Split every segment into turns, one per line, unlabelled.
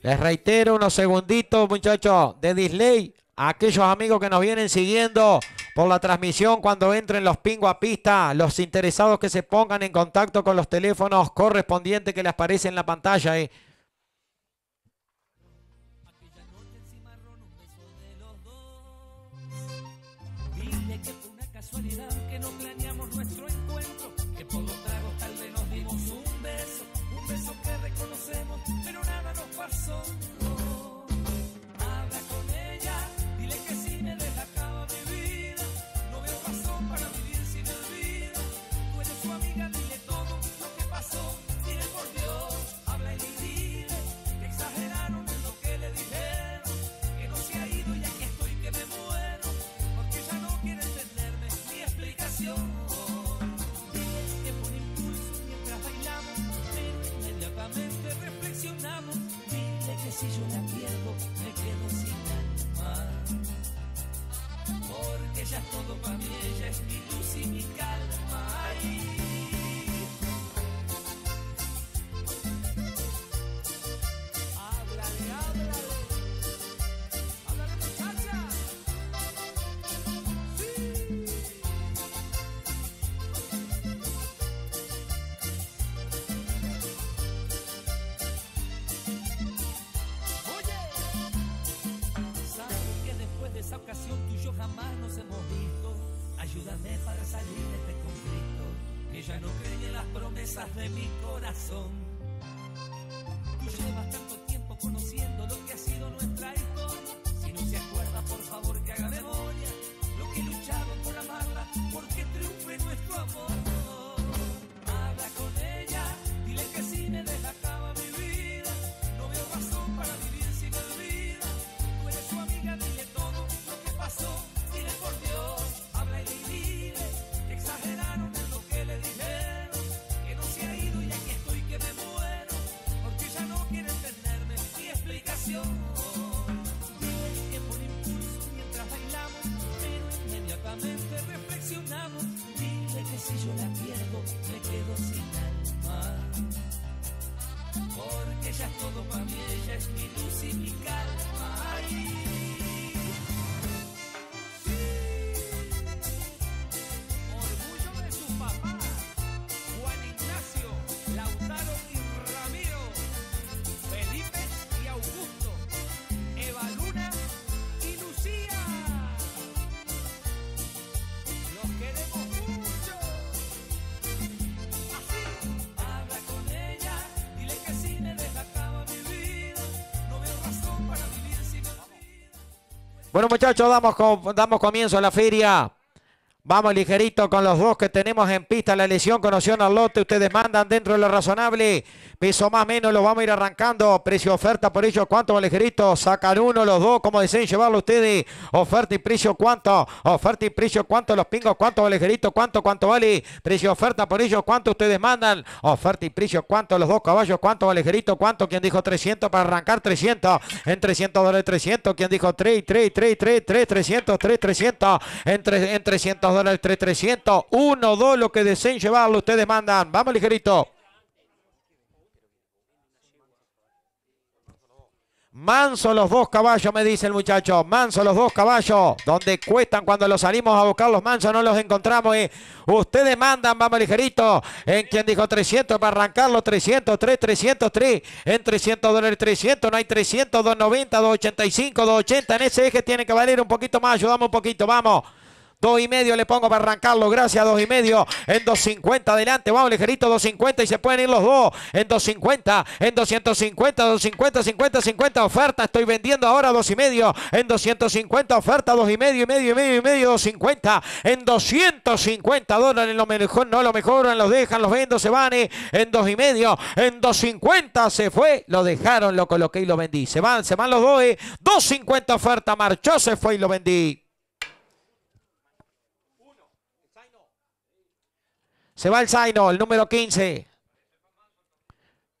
Les reitero unos segunditos, muchachos, de display. Aquellos amigos que nos vienen siguiendo por la transmisión cuando entren los pingos a pista, los interesados que se pongan en contacto con los teléfonos correspondientes que les aparecen en la pantalla. Eh.
de mi corazón.
Bueno, muchachos, damos, damos comienzo a la feria Vamos ligerito con los dos que tenemos en pista. La lesión conoció al lote. Ustedes mandan dentro de lo razonable. Peso más menos lo vamos a ir arrancando. Precio oferta por ellos. ¿Cuánto va ligerito? Sacan uno, los dos. Como deseen llevarlo ustedes. Oferta y precio cuánto. Oferta y precio cuánto. Los pingos cuánto va ligerito. ¿Cuánto? ¿Cuánto vale? Precio oferta por ellos. ¿Cuánto ustedes mandan? Oferta y precio cuánto. Los dos caballos. ¿Cuánto va ligerito? ¿Cuánto? ¿Quién dijo 300 para arrancar? 300. En 300 dólares 300. ¿Quién dijo 3? 3, 3, 3, 3, 300. 3, 300. En, en 300 dólares, 3, 300. 1, 2, lo que deseen llevarlo, ustedes mandan. Vamos ligerito. Manso los dos caballos, me dice el muchacho. Manso los dos caballos. Donde cuestan cuando los salimos a buscar los mansos, no los encontramos. Y eh. ustedes mandan, vamos ligerito. En quien dijo 300 para arrancarlo, 300, 3, 3 En 300 dólares, 300. No hay 300, 290, 285, 280. En ese eje tiene que valer un poquito más. Ayudamos un poquito, vamos. 2 y medio le pongo para arrancarlo. Gracias, dos y medio. En 250 adelante. Vamos, ligerito, 250 y se pueden ir los dos. En 250, en 250, 250, 50, 50. Oferta. Estoy vendiendo ahora dos y medio. En 250, oferta, dos y medio, y medio, y medio, y medio, 250. En 250 dólares. Lo mejor, no lo mejoran, los dejan, los vendo, se van. Eh. En dos y medio, en 250 se fue. Lo dejaron, lo coloqué y lo vendí. Se van, se van los dos. Eh. 250 oferta, marchó, se fue y lo vendí. Se va el Zaino, el número 15.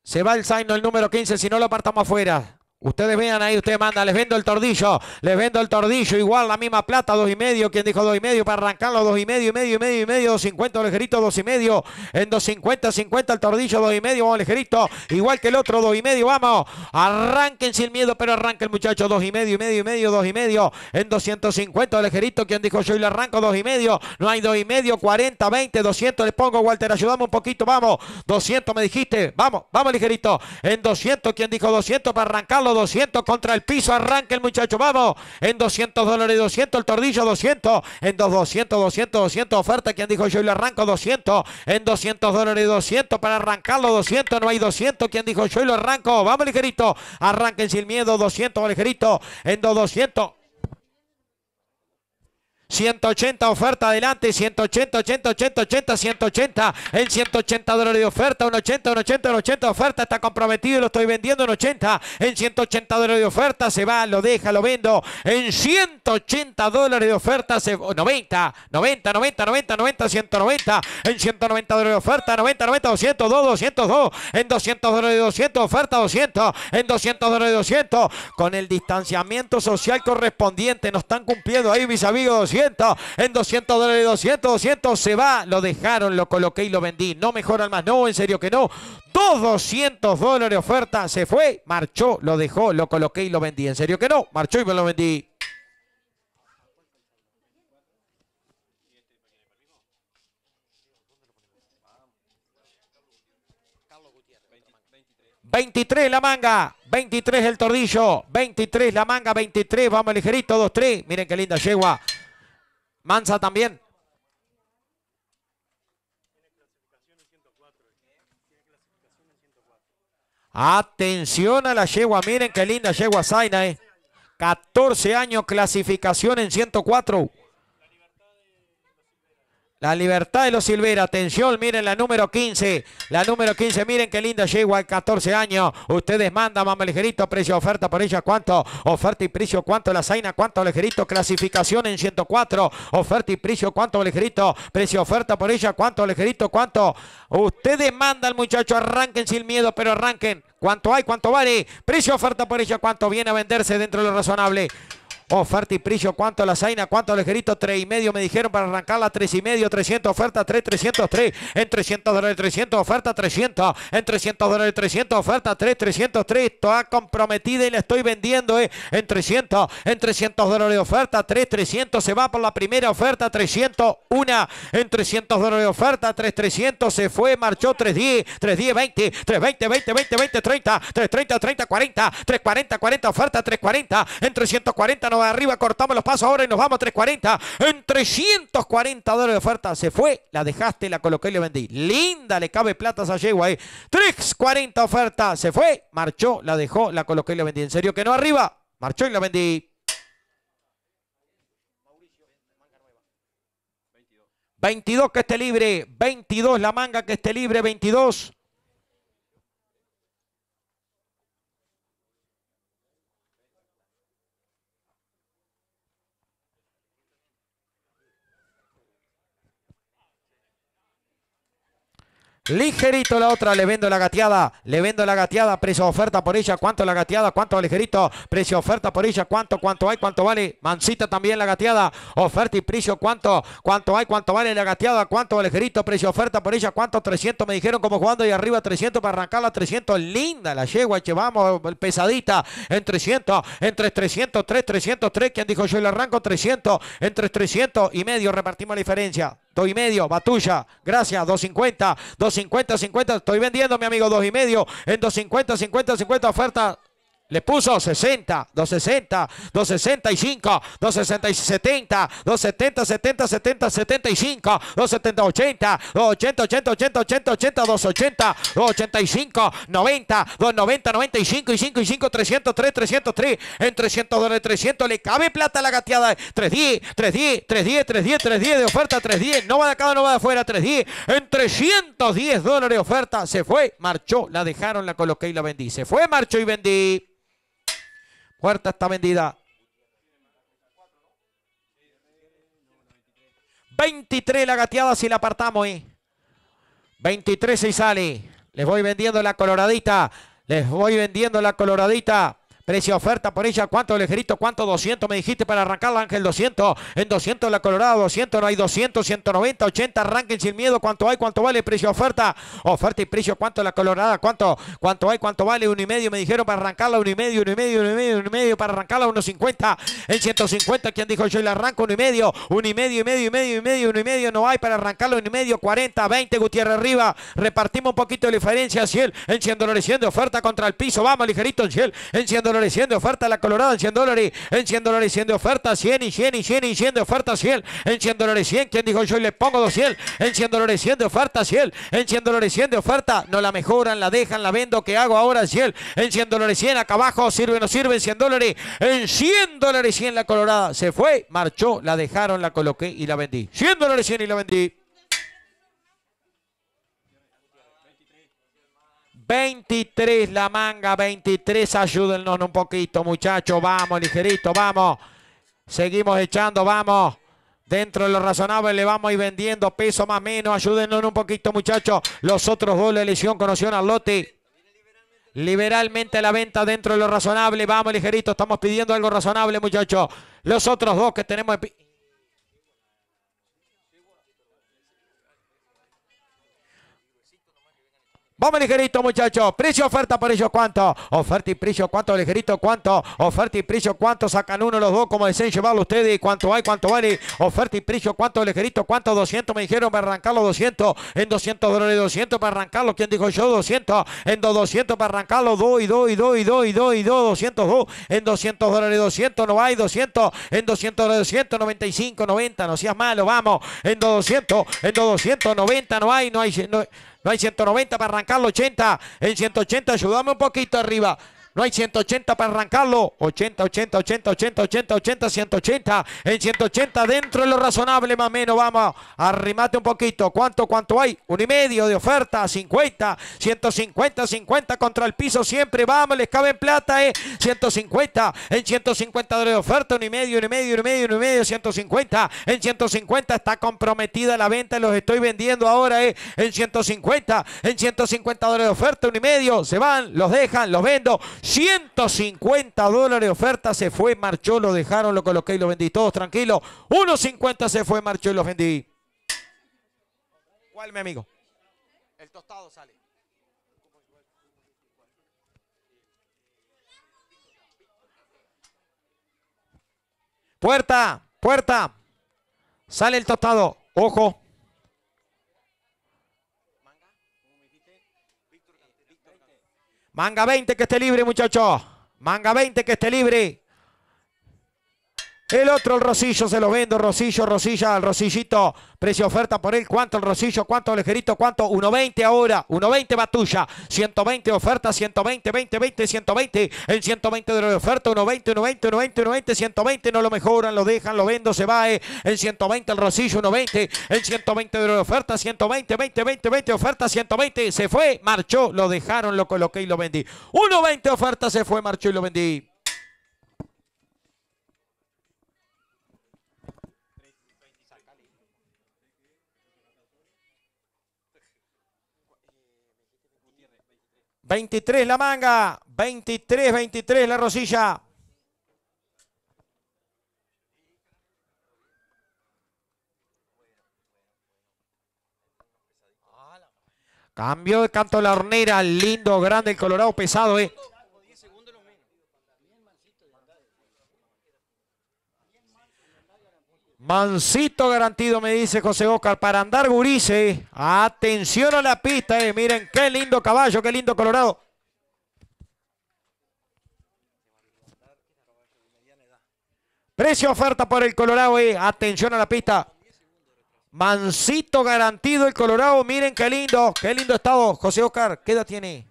Se va el Zaino, el número 15. Si no lo apartamos afuera. Ustedes vean ahí, usted manda. les vendo el tordillo, les vendo el tordillo, igual la misma plata, dos y medio, quien dijo dos y medio para arrancarlo, dos y medio, y medio, y medio, y medio, dos cincuenta, ligerito, dos y medio, en dos cincuenta, cincuenta el tordillo, dos y medio, vamos ligerito, igual que el otro, dos y medio, vamos, arranquen sin miedo, pero arranquen el muchacho, dos y medio, y medio, y medio, dos y medio, en 2.50, cincuenta, ligerito, quien dijo yo y le arranco, dos y medio, no hay dos y medio, cuarenta, veinte, doscientos, le pongo, Walter, ayudame un poquito, vamos, 200 me dijiste, vamos, vamos ligerito, en 200, quien dijo 200, para arrancarlo, 200 contra el piso. Arranca el muchacho, vamos. En 200 dólares, 200 el tordillo, 200. En 200, 200, 200. Oferta, quien dijo yo, y lo arranco 200. En 200 dólares, 200 para arrancarlo, 200. No hay 200, quien dijo yo, y lo arranco. Vamos, ligerito. Arranquen sin miedo, 200, ligerito. En 200. 180 oferta adelante, 180, 80, 80, 80, 180, en 180 dólares de oferta, un 80, un 80, un 80 oferta, está comprometido lo estoy vendiendo en 80, en 180 dólares de oferta, se va, lo deja, lo vendo, en 180 dólares de oferta, se, 90, 90, 90, 90, 90, 190, en 190 dólares de oferta, 90, 90, 200, 2, 202, en 200 dólares de 200, oferta 200, en 200 dólares de 200, con el distanciamiento social correspondiente, no están cumpliendo ahí mis amigos en 200 dólares, 200, 200, se va. Lo dejaron, lo coloqué y lo vendí. No mejoran más, no, en serio que no. Dos 200 dólares oferta, se fue, marchó, lo dejó, lo coloqué y lo vendí. En serio que no, marchó y me lo vendí. 23 la manga, 23 el tordillo, 23 la manga, 23, vamos ligerito, 2-3, miren qué linda yegua, Mansa también. Atención a la yegua, miren qué linda yegua Zaina, eh. 14 años, clasificación en 104. La libertad de los Silvera. Atención, miren la número 15. La número 15, miren qué linda al 14 años. Ustedes mandan, mamá ligerito, precio, oferta por ella, cuánto. Oferta y precio, cuánto la zaina, cuánto ligerito. Clasificación en 104. Oferta y precio, cuánto ligerito. Precio, oferta por ella, cuánto ligerito, cuánto. Ustedes mandan, muchacho, arranquen sin miedo, pero arranquen. ¿Cuánto hay? ¿Cuánto vale? Precio, oferta por ella, cuánto viene a venderse dentro de lo razonable. Oh, oferta y precio, ¿cuánto la Zaina? ¿Cuánto grito Tres y medio me dijeron para arrancarla. 3,5. y medio, 300, oferta, 3, 303, en 300 dólares, 300, oferta, 300, en 300 dólares, 300, oferta, 3, 303, toda comprometida y la estoy vendiendo, eh, en 300, en 300 dólares, oferta, 3, 300, se va por la primera oferta, 301, en 300 dólares, oferta, 3, 300, se fue, marchó, 310, 310, 20, 320, 20, 20, 20, 30, 330, 30, 40, 340, 40, oferta, 340, en 340, no arriba, cortamos los pasos ahora y nos vamos a 340. En 340 dólares de oferta se fue, la dejaste, la coloqué y la vendí. Linda, le cabe plata a yegua, 340 eh. oferta, se fue, marchó, la dejó, la coloqué y la vendí. En serio que no arriba, marchó y la vendí. 22 que esté libre, 22 la manga que esté libre, 22. Ligerito la otra, le vendo la gateada, le vendo la gateada, precio oferta por ella, cuánto la gateada, cuánto ligerito, precio oferta por ella, cuánto, cuánto hay, cuánto vale, mancita también la gateada, oferta y precio, cuánto, cuánto hay, cuánto vale la gateada, cuánto ligerito, precio oferta por ella, cuánto, 300, me dijeron como jugando y arriba 300 para arrancarla, 300, linda la yegua, llevamos pesadita, en 300, entre 303, 303, ¿Quién dijo yo le arranco 300, entre 300 y medio repartimos la diferencia. 2 y medio, Batulla. Gracias, 250, 250, 50. Estoy vendiendo, mi amigo, 2 y medio. En 250, 50, 50. Oferta le puso 60, 260, 265, 260, 70, 270, 70, 70, 75, 270, 80, 280, 80, 80, 80, 80, 280, 285, 90, 290, 95 y 5 y 5, 303, 303, en 300 dólares, 300, le cabe plata a la gateada, 310, 310, 310, 310, 310 de oferta, 310, no va de acá, no va de afuera, 310, en 310 dólares de oferta, se fue, marchó, la dejaron, la coloqué y la vendí, se fue, marchó y vendí. Cuarta está vendida. 23 la gateada si la apartamos. ¿eh? 23 y sale. Les voy vendiendo la coloradita. Les voy vendiendo la coloradita. Precio oferta por ella. ¿Cuánto ligerito? ¿Cuánto 200? Me dijiste para arrancarla, Ángel. 200. En 200 la Colorada. 200. No hay 200. 190. 80. Arranquen sin miedo. ¿Cuánto hay? ¿Cuánto vale? Precio oferta. Oferta y precio. ¿Cuánto la Colorada? ¿Cuánto? ¿Cuánto hay? ¿Cuánto vale? Uno y medio. Me dijeron para arrancarla. Uno y medio. Uno y medio. y medio. y medio. Para arrancarla. 1.50. En 150. ¿Quién dijo yo? Le arranco uno y medio. un y medio. Y medio. Y medio. Y medio. Uno y medio. No hay para arrancarla. Uno y medio. 40. 20. Gutiérrez arriba. Repartimos un poquito de diferencia. Ciel. Enciendo, Oferta contra el piso. Vamos, ligerito. Ciel. Enciendo, dólares, 100 de oferta la Colorada, en 100 dólares, en 100 dólares, 100 de oferta, 100 y 100 y 100 y 100 de oferta, 100, en 100 dólares, 100, quien dijo yo y le pongo 200, en 100 dólares, 100 de oferta, 100, en 100 dólares, 100 de oferta, no la mejoran, la dejan, la vendo, ¿qué hago ahora, 100? En 100 dólares, 100, acá abajo, sirve o no sirve, 100 dólares, en 100 dólares, 100 la Colorada, se fue, marchó, la dejaron, la coloqué y la vendí, 100 dólares, 100 y la vendí. 23 la manga, 23. Ayúdennos un poquito, muchachos. Vamos, ligerito, vamos. Seguimos echando, vamos. Dentro de lo razonable le vamos a ir vendiendo peso más menos. Ayúdennos un poquito, muchachos. Los otros dos de lesión conoció a Lotti. Liberalmente la venta dentro de lo razonable. Vamos, ligerito. Estamos pidiendo algo razonable, muchachos. Los otros dos que tenemos... Vamos ligerito, muchachos. Precio, oferta, por ellos ¿cuánto? Oferta y precio, ¿cuánto? Ligerito, ¿cuánto? Oferta y precio, ¿cuánto? Sacan uno los dos como deseen llevarlo ustedes. ¿Cuánto hay? ¿Cuánto vale? Oferta y precio, ¿cuánto? Ligerito, ¿cuánto? 200 me dijeron para arrancarlo 200. En 200 dólares, 200 para arrancarlo. ¿Quién dijo yo? 200. En 200 para arrancarlo. 2 y 2 y 2 y 2 y 2 y 2. En 200 dólares, 200. No hay 200. En 200 dólares, 95, 90. No seas malo, vamos. En 200. En 290 no hay. No hay. No hay no hay 190 para arrancar 80. En 180, ayúdame un poquito arriba. No hay 180 para arrancarlo. 80, 80, 80, 80, 80, 80, 180. En 180 dentro de lo razonable, más o menos. Vamos, arrimate un poquito. ¿Cuánto, cuánto hay? Un y medio de oferta. 50, 150, 50 contra el piso siempre. Vamos, les cabe en plata, eh. 150. En 150 dólares de oferta. Un y medio, un y medio, un y medio, un y medio. 150. En 150 está comprometida la venta. Los estoy vendiendo ahora, eh. En 150. En 150 dólares de oferta. Un y medio. Se van, los dejan, los vendo. 150 dólares oferta, se fue, marchó, lo dejaron, lo coloqué y lo vendí. Todos tranquilos. 1.50 se fue, marchó y lo vendí. ¿Cuál, mi amigo? El tostado sale. Puerta, puerta. Sale el tostado. Ojo. Manga 20 que esté libre, muchachos. Manga 20 que esté libre. El otro, el Rosillo, se lo vendo. Rosillo, Rosilla, el Rosillito. Precio oferta por él. ¿Cuánto el Rosillo? ¿Cuánto ligerito? ¿Cuánto? 1.20 ahora. 1.20 Batulla. 120 oferta. 120, 20, 20, 120. El 120 de la oferta. 1.20, 1.20, 1.20, 1.20, 120. No lo mejoran, lo dejan, lo vendo, se va. El eh, 120, el Rosillo, 1.20. El 120 de oferta. 120, 20, 20, 20. Oferta 120. Se fue, marchó, lo dejaron, lo coloqué y lo vendí. 1.20 oferta, se fue, marchó y lo vendí. 23 la manga, 23, 23 la rosilla. Cambio de canto la hornera, lindo, grande el Colorado, pesado, eh. Mancito garantido, me dice José Oscar, para andar gurice. Atención a la pista, eh. miren qué lindo caballo, qué lindo colorado. Precio oferta por el Colorado, eh. atención a la pista. Mancito garantido el Colorado, miren qué lindo, qué lindo estado. Oh, José Oscar, ¿qué edad tiene?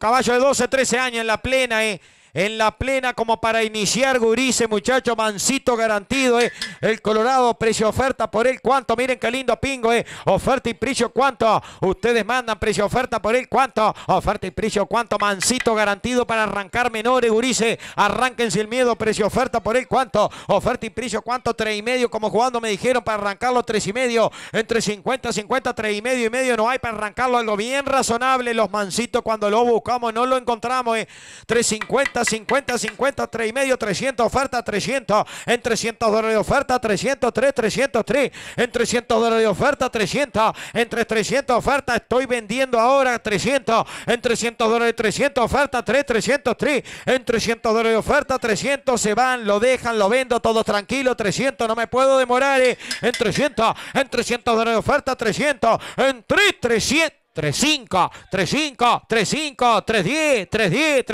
Caballo de 12, 13 años en la plena, eh en la plena como para iniciar Gurice, muchacho, mancito garantido, eh. El Colorado, precio oferta por el ¿cuánto? Miren qué lindo pingo, eh. Oferta y precio, ¿cuánto? Ustedes mandan precio oferta por el ¿cuánto? Oferta y precio, ¿cuánto? Mancito garantido para arrancar menores, Gurice. Arránquense el miedo, precio oferta por el ¿cuánto? Oferta y precio, ¿cuánto? Tres y medio, como jugando me dijeron para arrancarlo tres y medio. Entre 50, 50, tres y medio y medio no hay para arrancarlo. Algo bien razonable, los mancitos cuando lo buscamos no lo encontramos, eh. 350 50, 50, 3 y medio, 300, oferta 300, en 300 dólares de oferta 300, 3. en 300 dólares de oferta 300, entre 300 oferta estoy vendiendo ahora 300, en 300 dólares 300 oferta 3, 3. en 300 dólares de oferta 300 se van, lo dejan, lo vendo, todo tranquilo, 300, no me puedo demorar, eh, en 300, en 300 dólares de oferta 300, en 3, 300. 3-5, 3-5, 3-5, 3-10, 3-10,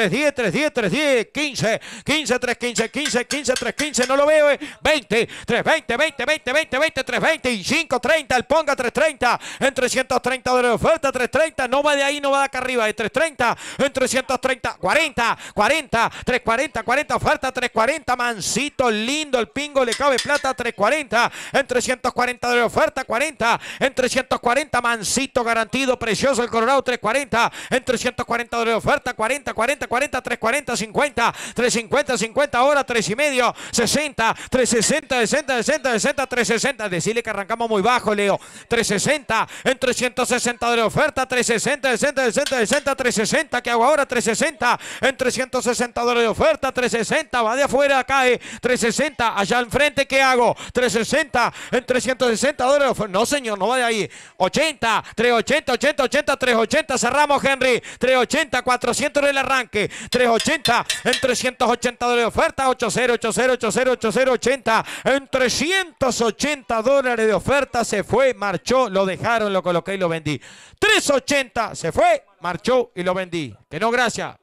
3-10, 3-10, 3-10, 15, 15, 3-15, 15, 15, 3-15, no lo veo, 20, 3-20, 20, 20, 20, 20, 3-20 y 5-30, el ponga 3-30, en 330 de la oferta, 3-30, no va de ahí, no va de acá arriba, de 3-30, en 330, 40, 40, 3-40, 40, oferta 3-40, mansito, lindo, el pingo le cabe plata, 3-40, en 340 de la oferta, 40, en 340, mansito, garantido, precioso el Colorado 340 en 340 dólares de oferta, 40, 40, 40, 340, 50, 350, 50 ahora, 3 y medio, 60, 360, 60, 60, 60, 360. Decirle que arrancamos muy bajo, Leo. 360 en 360 dólares de oferta, 360, 60, 60, 60, 360. ¿Qué hago ahora? 360 en 360 dólares de oferta, 360, va de afuera, cae, eh. 360, allá enfrente, ¿qué hago? 360 en 360 dólares de oferta. No, señor, no va de ahí. 80, 380, 80. 380, 380. Cerramos, Henry. 380, 400 en el arranque. 380 en 380 dólares de oferta. 80, 80, 80, 80, 80. En 380 dólares de oferta se fue, marchó, lo dejaron, lo coloqué y lo vendí. 380 se fue, marchó y lo vendí. Que no, gracias.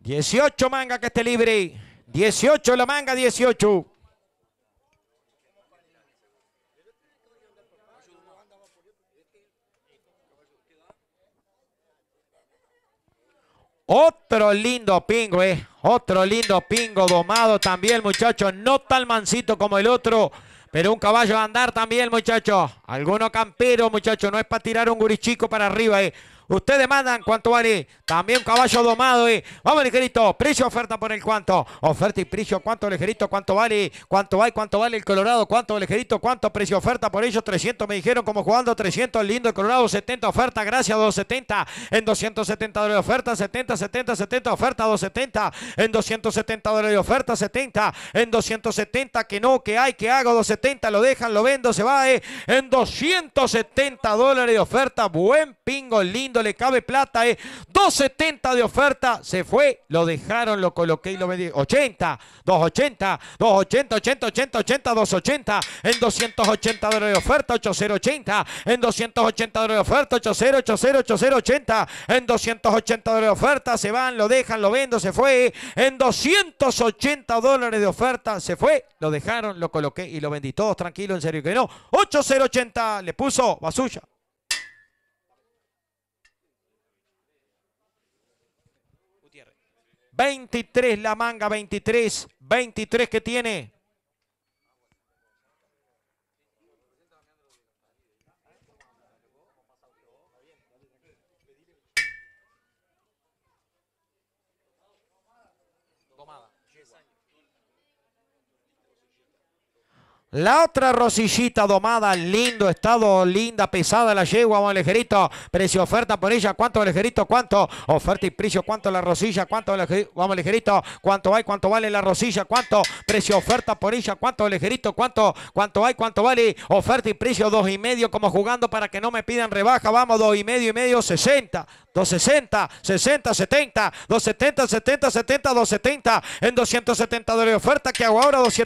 18 manga que esté libre. 18 la manga, 18. Otro lindo pingo, eh. Otro lindo pingo domado también, muchacho. No tan mansito como el otro, pero un caballo a andar también, muchacho. algunos camperos muchachos. No es para tirar un gurichico para arriba, eh. Ustedes mandan cuánto vale. También caballo domado. Eh. Vamos, ligerito. Precio, oferta por el cuánto. Oferta y precio. ¿Cuánto, ligerito? ¿Cuánto vale? ¿Cuánto hay ¿Cuánto vale el Colorado? ¿Cuánto, ligerito? ¿Cuánto? Precio, oferta por ellos. 300 me dijeron como jugando. 300 lindo. El Colorado 70. Oferta. Gracias. 270. En 270 dólares de oferta. 70, 70, 70. Oferta. 270. En 270 dólares de oferta. 70. En 270. Que no, que hay, que hago. 270. Lo dejan, lo vendo. Se va. Eh. En 270 dólares de oferta. Buen pingo lindo le cabe plata es eh. 270 de oferta, se fue, lo dejaron, lo coloqué y lo vendí. 80, 280, 280, 80, 80, 80, 280, en 280 dólares de oferta, 8080, en 280 dólares de oferta, 80, 80, 80, en 280 dólares de oferta, se van, lo dejan, lo vendo, se fue, en 280 dólares de oferta, se fue, lo dejaron, lo coloqué y lo vendí. Todos tranquilos, en serio que no. 8080 le puso Basulla. 23 la manga, 23, 23 que tiene. La otra rosillita domada, lindo estado, linda, pesada la yegua, vamos lejerito. Precio oferta por ella, cuánto lejerito, cuánto. Oferta y precio, cuánto la rosilla, cuánto vamos vamos lejerito. Cuánto hay, cuánto vale la rosilla, cuánto. Precio oferta por ella, cuánto lejerito, cuánto. Cuánto hay, cuánto vale. Oferta y precio, dos y medio, como jugando para que no me pidan rebaja. Vamos, dos y medio y medio, 60. 260, 60, 70, 270, 70, 70, 270. En 270 de oferta que hago ahora, 270.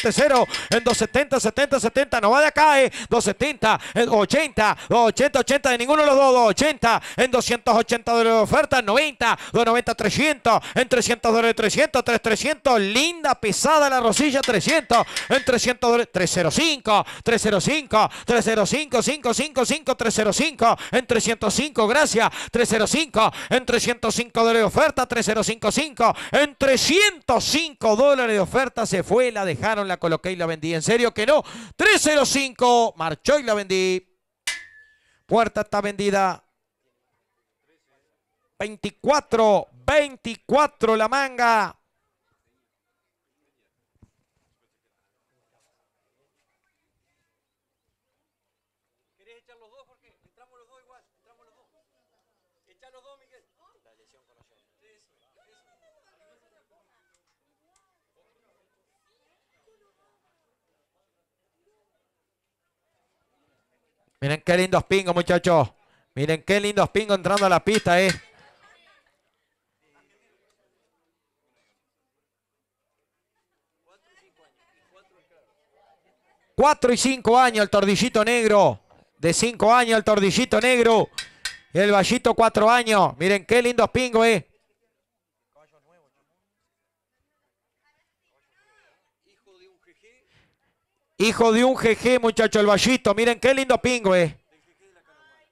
En 270, 70. 70, 70, no va de acá, eh. 270, 80, 280, 80 de ninguno de los dos, 280, en 280 dólares de oferta, 90, 290, 300, en 300 dólares, 300, 3, 300, linda, pesada la rosilla, 300, en 300 dólares, 305, 305, 305, 555, 305, en 305, gracias, 305, en 305 dólares de oferta, 3055, en 305 dólares de oferta se fue, la dejaron, la coloqué y la vendí, en serio que no, 305 3 Marchó y la vendí. Puerta está vendida. 24, 24 la manga. Miren qué lindos pingos, muchachos. Miren qué lindos pingos entrando a la pista, eh. Cuatro y cinco años el tordillito negro. De cinco años el tordillito negro. El vallito cuatro años. Miren qué lindos pingos, eh. Hijo de un jeje, muchacho, el vallito. Miren qué lindo pingüe. Eh.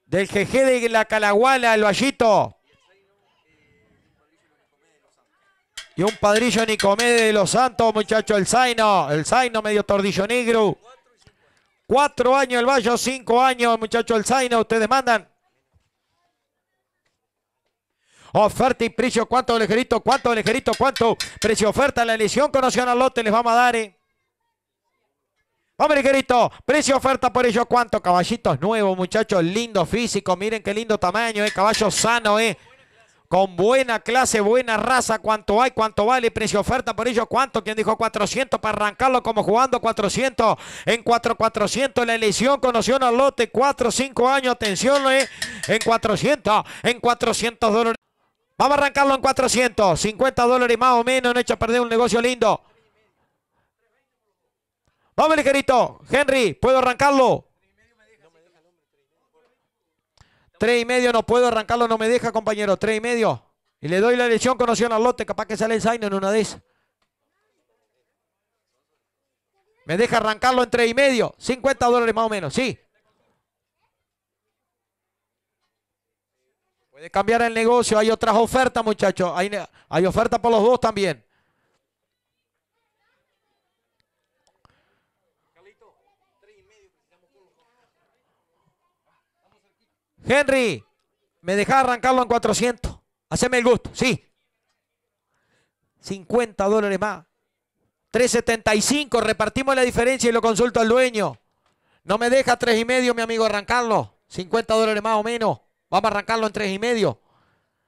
Del jeje de la Calaguala, el vallito. Y un padrillo Nicomedes de los Santos, muchacho, el Zaino. El Zaino medio tordillo negro. Cuatro años el Vallo, cinco años, muchacho, el Zaino. Ustedes mandan. Oferta y precio, ¿cuánto lejerito, ¿Cuánto lejerito, ¿Cuánto? Precio oferta, la elección conoció Nacional lote, les vamos a dar. Eh. Hombre, grito, precio oferta por ello. ¿Cuánto? Caballitos nuevos, muchachos. Lindo físico. Miren qué lindo tamaño, eh. Caballo sano, eh. Con buena clase, buena raza. ¿Cuánto hay? ¿Cuánto vale? Precio oferta por ello. ¿Cuánto? ¿Quién dijo 400 para arrancarlo como jugando 400? En 4, 400 la elección conoció un lote. 4, 5 años. Atención, eh. En 400, en 400 dólares. Vamos a arrancarlo en 400. 50 dólares más o menos. No he hecho perder un negocio lindo. Vamos, ligerito. Henry, ¿puedo arrancarlo? Tres y medio, no puedo arrancarlo, no me deja, compañero. Tres y medio. Y le doy la elección con opción al lote. Capaz que sale el signo en una de esas. Me deja arrancarlo en tres y medio. 50 dólares más o menos, sí. Puede cambiar el negocio. Hay otras ofertas, muchachos. Hay, hay ofertas por los dos también. Henry, me deja arrancarlo en 400. Haceme el gusto, sí. 50 dólares más. 3.75, repartimos la diferencia y lo consulto al dueño. No me deja tres y medio, mi amigo, arrancarlo. 50 dólares más o menos. Vamos a arrancarlo en tres y medio.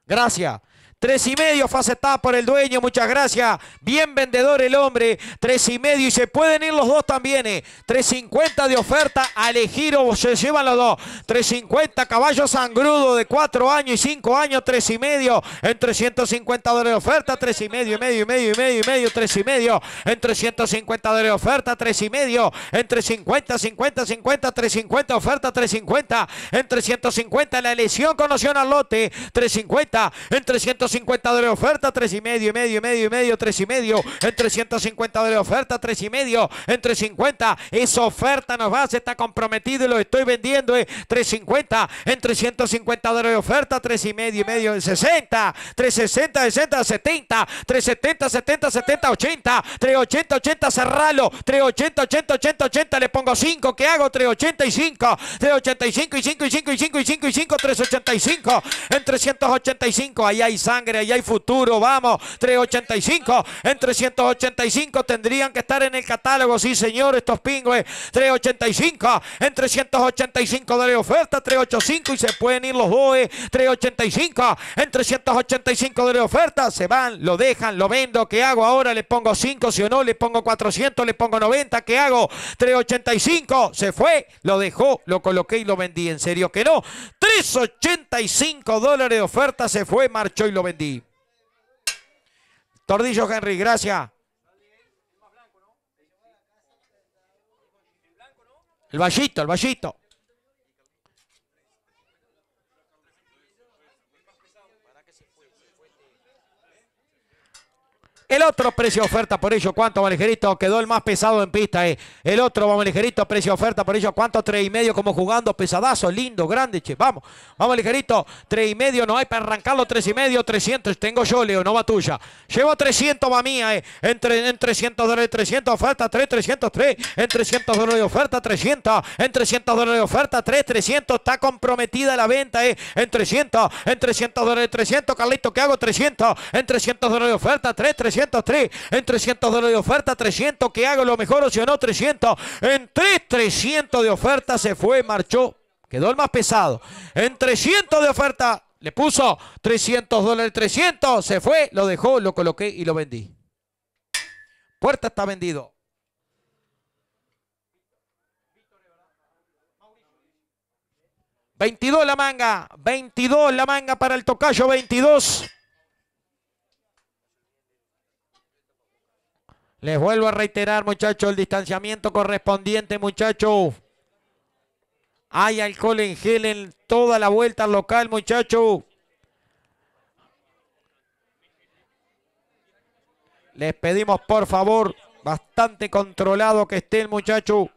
Gracias. 3 y medio, fase por el dueño, muchas gracias. Bien vendedor el hombre, 3 y medio y se pueden ir los dos también. 3.50 eh. de oferta, a elegir o se llevan los dos. 3.50, caballo sangrudo de 4 años y 5 años, tres y medio en 350 dólares de oferta, tres y medio, y medio, y medio, y medio, y medio, tres y medio en 350 dólares de oferta, tres y medio entre 50, 50, 50, 350 oferta, 350 en 350 la elección conoció al lote, 350 en 350 350 de oferta, 3 y medio, y medio, y medio, y medio, 3 y medio, en 350 de oferta, 3 y medio, en 350, esa oferta nos va, se está comprometido y lo estoy vendiendo, eh, 350, en 350 de oferta, 3 y medio, y medio, en 60, 360, 60, 70, 370, 70, 70, 80, 380, 80, cerralo, 380, 80, 80, 80, le pongo 5, ¿qué hago? 385, 385 y 5 y 5 y 5 y 5 y 5, 385, en 385, ahí hay sangre y hay futuro, vamos, 385, en 385 tendrían que estar en el catálogo, sí señor, estos pingües, 385, en 385 de oferta, 385 y se pueden ir los BOE, 385, en 385 de oferta, se van, lo dejan, lo vendo, ¿qué hago ahora? ¿Le pongo 5 si o no? ¿Le pongo 400? ¿Le pongo 90? ¿Qué hago? 385, se fue, lo dejó, lo coloqué y lo vendí, en serio que no, 3.85 dólares de oferta. Se fue, marchó y lo vendí. Tordillo Henry, gracias. El vallito, el vallito. El otro precio oferta por ello, ¿cuánto, Valerito? Quedó el más pesado en pista, eh. El otro, vamos, ligerito precio oferta por ello, ¿cuánto? Tres y medio como jugando, pesadazo, lindo, grande, che. Vamos, vamos, ligerito, Tres y medio, no hay para arrancarlo, tres y medio, 300. Tengo yo, Leo, no va tuya. Llevo 300, va mía, eh. Entre, en 300 dólares, 300 oferta, 3, 3. En 300 dólares de oferta, 300. En 300 dólares de oferta, 3, 300. Está comprometida la venta, eh. En 300, en 300 dólares, 300. Carlito, ¿qué hago? 300. En 300 dólares de oferta, 3, 300. En 300 dólares de oferta, 300 que hago lo mejor o si no, 300. En 3, 300 de oferta se fue, marchó. Quedó el más pesado. En 300 de oferta le puso 300 dólares, 300. Se fue, lo dejó, lo coloqué y lo vendí. Puerta está vendido. 22 la manga, 22 la manga para el tocayo, 22. Les vuelvo a reiterar, muchachos, el distanciamiento correspondiente, muchachos. Hay alcohol en gel en toda la vuelta local, muchachos. Les pedimos, por favor, bastante controlado que esté el muchacho.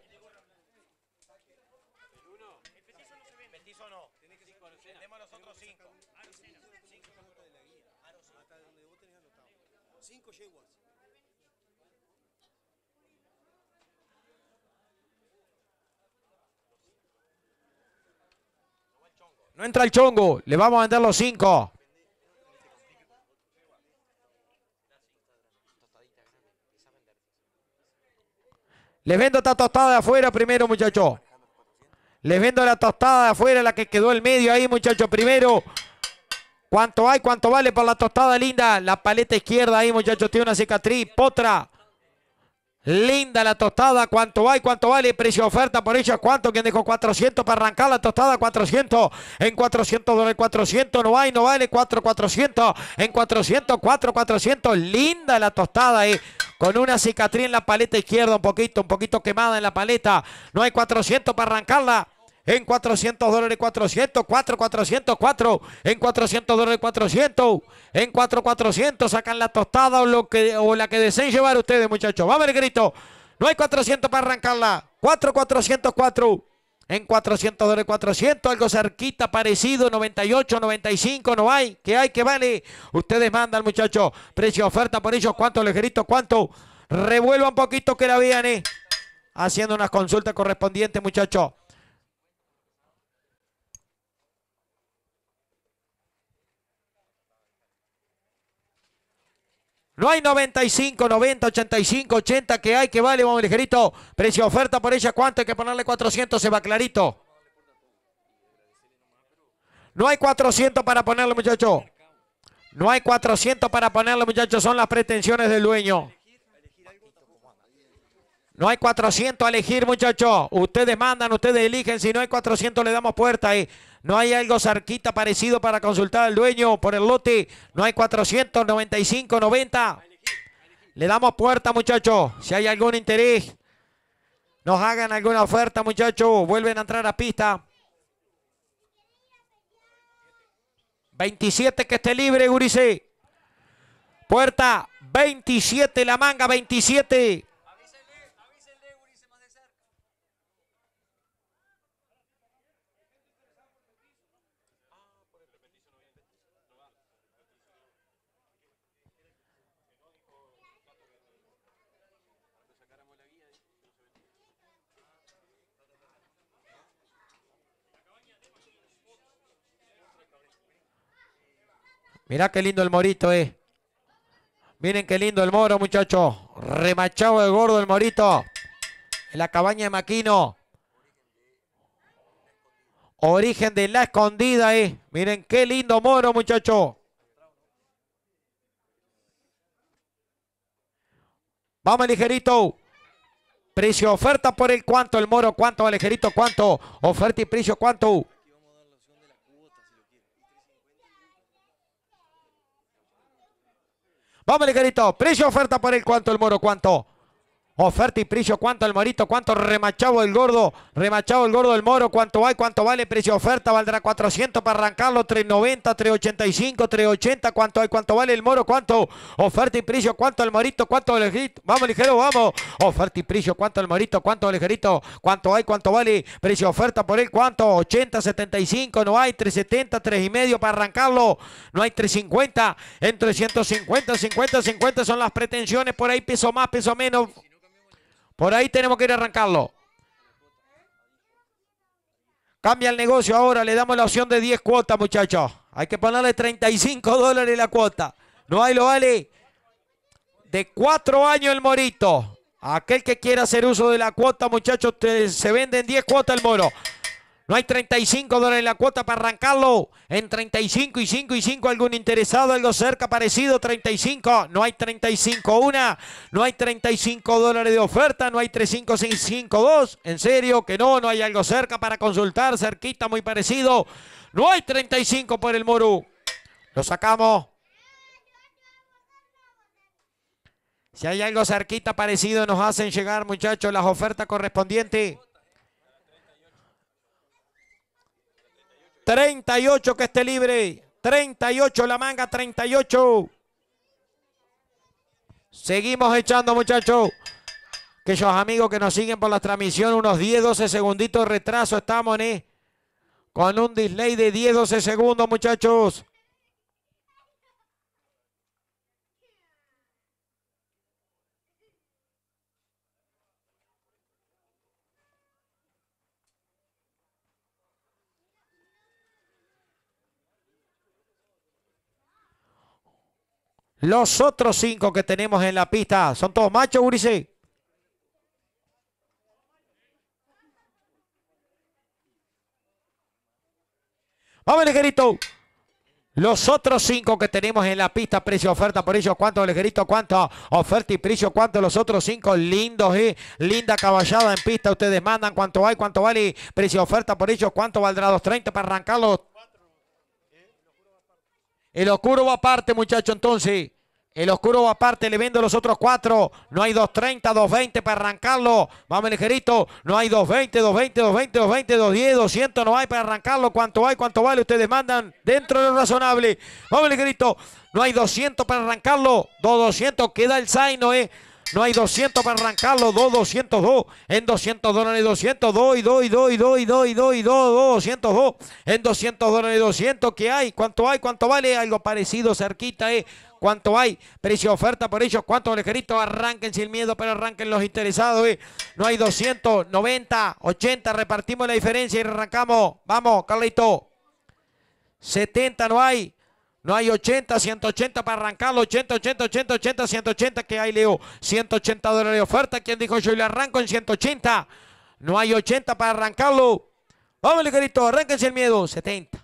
No entra el chongo. Le vamos a vender los cinco. Les vendo esta tostada de afuera primero, muchachos. Les vendo la tostada de afuera, la que quedó el medio ahí, muchachos. Primero, ¿cuánto hay? ¿Cuánto vale por la tostada linda? La paleta izquierda ahí, muchachos. Tiene una cicatriz. Potra. Linda la tostada, ¿cuánto hay? ¿Cuánto vale? Precio oferta por ellos, ¿cuánto? quien dejó 400 para arrancar la tostada? 400 en 400 400 no hay, no vale, 4, 400 en 400, 4, 400. Linda la tostada ahí, eh, con una cicatriz en la paleta izquierda, un poquito, un poquito quemada en la paleta. No hay 400 para arrancarla, en 400 dólares 400, 4 400, 4 en 400 dólares 400, en 4 400 sacan la tostada o, lo que, la que deseen llevar ustedes muchachos. Vamos el grito, no hay 400 para arrancarla, 4 4 en 400 dólares 400, algo cerquita, parecido, 98, 95, no hay, que hay, que vale. Ustedes mandan muchachos, precio oferta por ellos, cuánto les grito, cuánto. Revuelva un poquito que la vean, eh. Haciendo unas consultas correspondientes muchachos. No hay 95, 90, 85, 80 que hay que vale, vamos ligerito. Precio oferta por ella, ¿cuánto? Hay que ponerle 400, se va clarito. No hay 400 para ponerle, muchachos. No hay 400 para ponerle, muchachos. Son las pretensiones del dueño. No hay 400 a elegir, muchachos. Ustedes mandan, ustedes eligen. Si no hay 400, le damos puerta ahí. No hay algo cerquita parecido para consultar al dueño por el lote. No hay 495, 90. Le damos puerta, muchachos. Si hay algún interés, nos hagan alguna oferta, muchachos. Vuelven a entrar a pista. 27 que esté libre, Gurice. Puerta 27, la manga 27. Mirá qué lindo el morito, eh. Miren qué lindo el moro, muchachos. Remachado de gordo el morito. En la cabaña de Maquino. Origen de la escondida, eh. Miren qué lindo moro, muchachos. Vamos, ligerito. Precio, oferta por el cuánto, el moro, cuánto, ligerito, cuánto. Oferta y precio, cuánto. Vamos, Ligerito. Precio oferta por el cuánto el moro, cuánto. Oferta y precio, cuánto el morito, cuánto remachado el gordo, remachado el gordo el moro, cuánto hay, cuánto vale precio oferta, valdrá 400 para arrancarlo, 390, 385, 380, cuánto hay, cuánto vale el moro, cuánto oferta y precio, cuánto el morito, cuánto ligerito, vamos ligero, vamos, oferta y precio, cuánto el morito, cuánto ligerito, cuánto hay, cuánto vale precio oferta por él, cuánto, 80, 75, no hay, 370, 3,5 y medio para arrancarlo, no hay 350, en 350, 50, 50 son las pretensiones, por ahí peso más, peso menos. Por ahí tenemos que ir a arrancarlo. Cambia el negocio ahora, le damos la opción de 10 cuotas, muchachos. Hay que ponerle 35 dólares la cuota. No hay lo vale. De cuatro años el morito. Aquel que quiera hacer uso de la cuota, muchachos, se venden 10 cuotas el moro. No hay 35 dólares en la cuota para arrancarlo. En 35 y 5 y 5 algún interesado, algo cerca parecido, 35. No hay 35 una. No hay 35 dólares de oferta. No hay cinco dos. En serio que no, no hay algo cerca para consultar, cerquita, muy parecido. No hay 35 por el Muru. Lo sacamos. Si hay algo cerquita parecido, nos hacen llegar, muchachos, las ofertas correspondientes. 38 que esté libre. 38 la manga, 38. Seguimos echando, muchachos. Que Aquellos amigos que nos siguen por la transmisión, unos 10, 12 segunditos de retraso estamos, ¿eh? Con un delay de 10, 12 segundos, muchachos. Los otros cinco que tenemos en la pista son todos machos, Urise. Vamos, ligerito. Los otros cinco que tenemos en la pista, precio, oferta, por ellos, cuánto, ligerito, cuánto, oferta y precio, cuánto, los otros cinco, lindos, y ¿eh? linda caballada en pista, ustedes mandan cuánto hay, cuánto vale, precio, oferta, por ellos, cuánto valdrá, los 30 para arrancarlos. El oscuro va aparte, muchacho, entonces. El oscuro aparte le vendo los otros cuatro. No hay 230, 220 para arrancarlo. Vamos ligerito. No hay 220, 220, 220, 220, 210, 200. No hay para arrancarlo. ¿Cuánto hay? ¿Cuánto vale? Ustedes mandan dentro de lo razonable. Vamos ligerito. No hay 200 para arrancarlo. 2.200, queda el Zaino, eh. No hay 200 para arrancarlo. 2, 202. En 200 dólares 200. 2 y 2 y 2 y 2 y 2 y 2 y 2. 202. En 200 dólares 200. ¿Qué hay? ¿Cuánto hay? ¿Cuánto vale? Algo parecido cerquita, ¿eh? ¿Cuánto hay? Precio oferta por ellos. ¿Cuánto lejerito? Arranquen sin miedo, pero arranquen los interesados, ¿eh? No hay 200, 90, 80. Repartimos la diferencia y arrancamos. Vamos, Carlito. 70 no hay. No hay 80, 180 para arrancarlo. 80, 80, 80, 80, 180. que hay, Leo? 180 dólares de oferta. ¿Quién dijo yo le arranco en 180? No hay 80 para arrancarlo. Vámonos, carito. Arránquense el miedo. 70.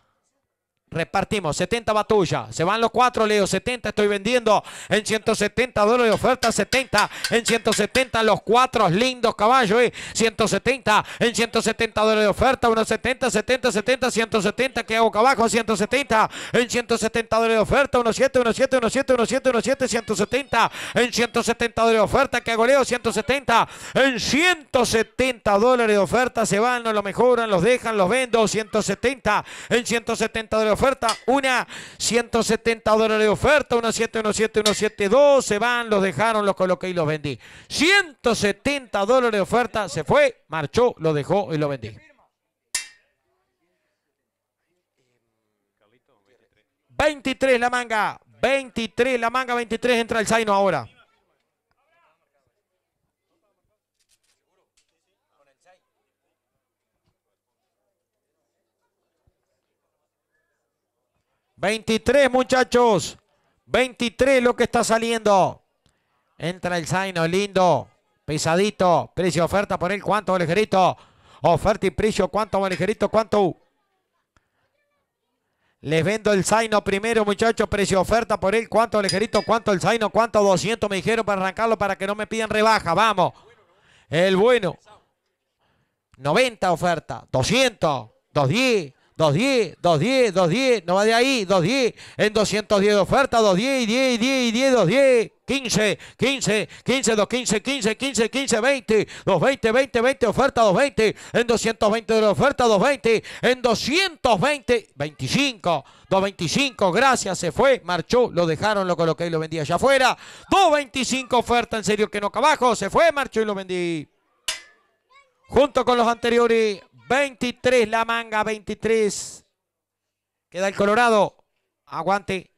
Repartimos, 70 va Se van los cuatro, Leo. 70 estoy vendiendo en 170 dólares de oferta. 70 en 170, los cuatro lindos caballos. Eh. 170 en 170 dólares de oferta. 170, 70, 70, 170. ¿Qué hago acá abajo? 170 en 170 dólares de oferta. 17, 17, 17, 17, 17, 170 en 170 dólares de oferta. ¿Qué hago, Leo? 170 en 170 dólares de oferta. Se van, no lo mejoran, los dejan, los vendo. 170 en 170 dólares de oferta oferta. Una, 170 dólares de oferta. Una, 717172 Se van, los dejaron, los coloqué y los vendí. 170 dólares de oferta. Se fue, marchó, lo dejó y lo vendí. 23 la manga. 23 la manga, 23 entra el Zaino ahora. 23, muchachos. 23 lo que está saliendo. Entra el Zaino, lindo. Pesadito. Precio, oferta por él. ¿Cuánto, alejerito? Oferta y precio. ¿Cuánto, alejerito? ¿Cuánto? Les vendo el Zaino primero, muchachos. Precio, oferta por él. ¿Cuánto, alejerito? ¿Cuánto el Zaino? ¿Cuánto? 200 me dijeron para arrancarlo para que no me pidan rebaja. Vamos. El bueno. 90 oferta. 200. 210. 210, 210, 210, no va de ahí, 210, en 210 de oferta, 210, 10, 10, 10, 210. 15, 15, 15, 215, 15, 15, 15, 15, 20, 220, 20, 20, oferta 220, en 220 de oferta 220, en 220, 25, 225, gracias, se fue, marchó, lo dejaron, lo coloqué y lo vendí allá afuera, 225 oferta, en serio que no cabajo, se fue, marchó y lo vendí. Junto con los anteriores. 23 la manga, 23. Queda el Colorado. Aguante.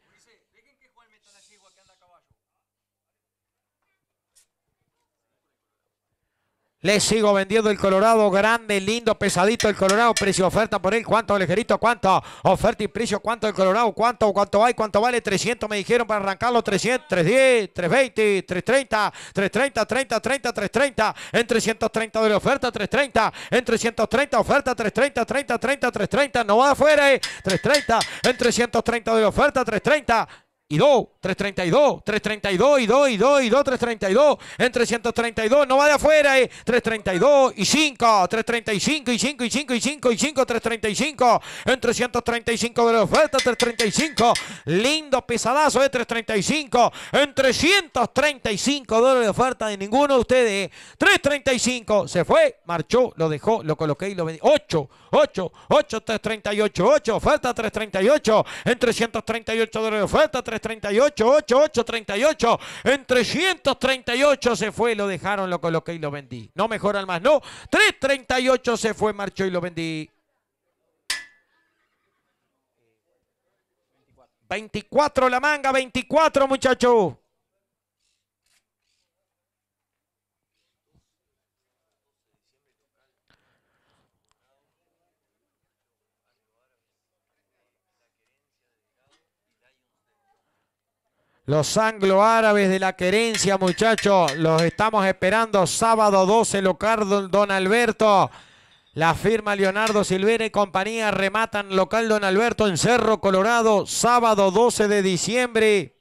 Le sigo vendiendo el Colorado, grande, lindo, pesadito el Colorado, precio oferta por él, cuánto ligerito, cuánto, oferta y precio, cuánto el Colorado, cuánto, cuánto hay, cuánto vale, 300 me dijeron para arrancarlo, 300, 310, 320, 330, 330, 30, 30, 330, en 330 de la oferta, 330, en 330 oferta, 330, 30, 30, 330, no va afuera, 330, en 330 de oferta, 330 y 2, 332, 332 y 2 y 2 y 2, 332 en 332, no va de afuera, eh, 332 y 5, 335 y 5 y 5 y 5 y 5, 335 en 335 de oferta, 335, lindo pesadazo de 335 en 335 dólares de oferta de ninguno de ustedes, 335, se fue, marchó, lo dejó, lo coloqué y lo vendí, 8. 8, 8, 338, 8, falta 338, en 338 falta oferta 338, 8, 8, 38, en 338 se fue, lo dejaron, lo coloqué y lo vendí. No mejoran más, no. 338 se fue, marchó y lo vendí. 24 la manga, 24 muchachos. Los angloárabes de la querencia, muchachos, los estamos esperando sábado 12, local Don Alberto. La firma Leonardo Silvera y compañía rematan local Don Alberto en Cerro Colorado, sábado 12 de diciembre.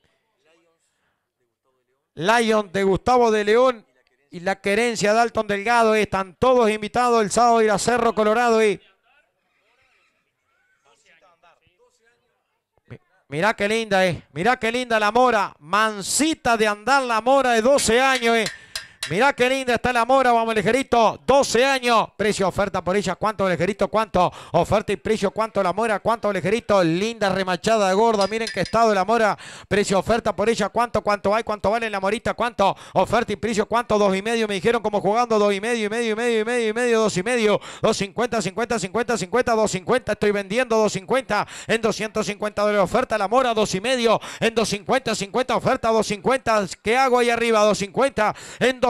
Lion de Gustavo de León y la querencia de Alton Delgado están todos invitados el sábado a ir a Cerro Colorado y Mirá qué linda, eh. Mirá qué linda la mora. Mancita de andar la mora de 12 años, eh. Mirá qué linda está la mora, vamos ligerito. 12 años. Precio, oferta por ella. ¿Cuánto ligerito? ¿Cuánto? Oferta y precio. ¿Cuánto la mora? ¿Cuánto ligerito? Linda remachada gorda. Miren qué estado la mora. Precio, oferta por ella. ¿Cuánto? ¿Cuánto hay? ¿Cuánto vale la morita? ¿Cuánto? Oferta y precio. ¿Cuánto? Dos y medio. Me dijeron como jugando. Dos y medio, y medio, y medio, y medio, y medio, dos y medio. 250, 50, 50, 50, 250. Estoy vendiendo 250 en 250 dólares. Oferta la mora, dos y medio. En 250, 50, oferta 250. ¿Qué hago ahí arriba? 250 en dos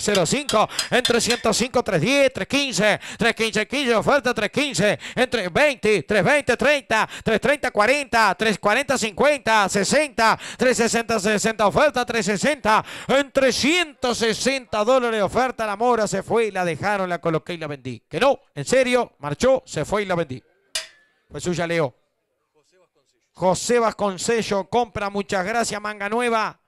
05, en 305, 310, 315, 315, 15, oferta 315, en 320, 320, 30, 330, 40, 340, 50, 60, 360, 60, oferta 360, en 360 dólares oferta, la mora se fue, y la dejaron, la coloqué y la vendí. Que no, en serio, marchó, se fue y la vendí. Pues suya, Leo. José Vasconcello compra, muchas gracias, manga nueva.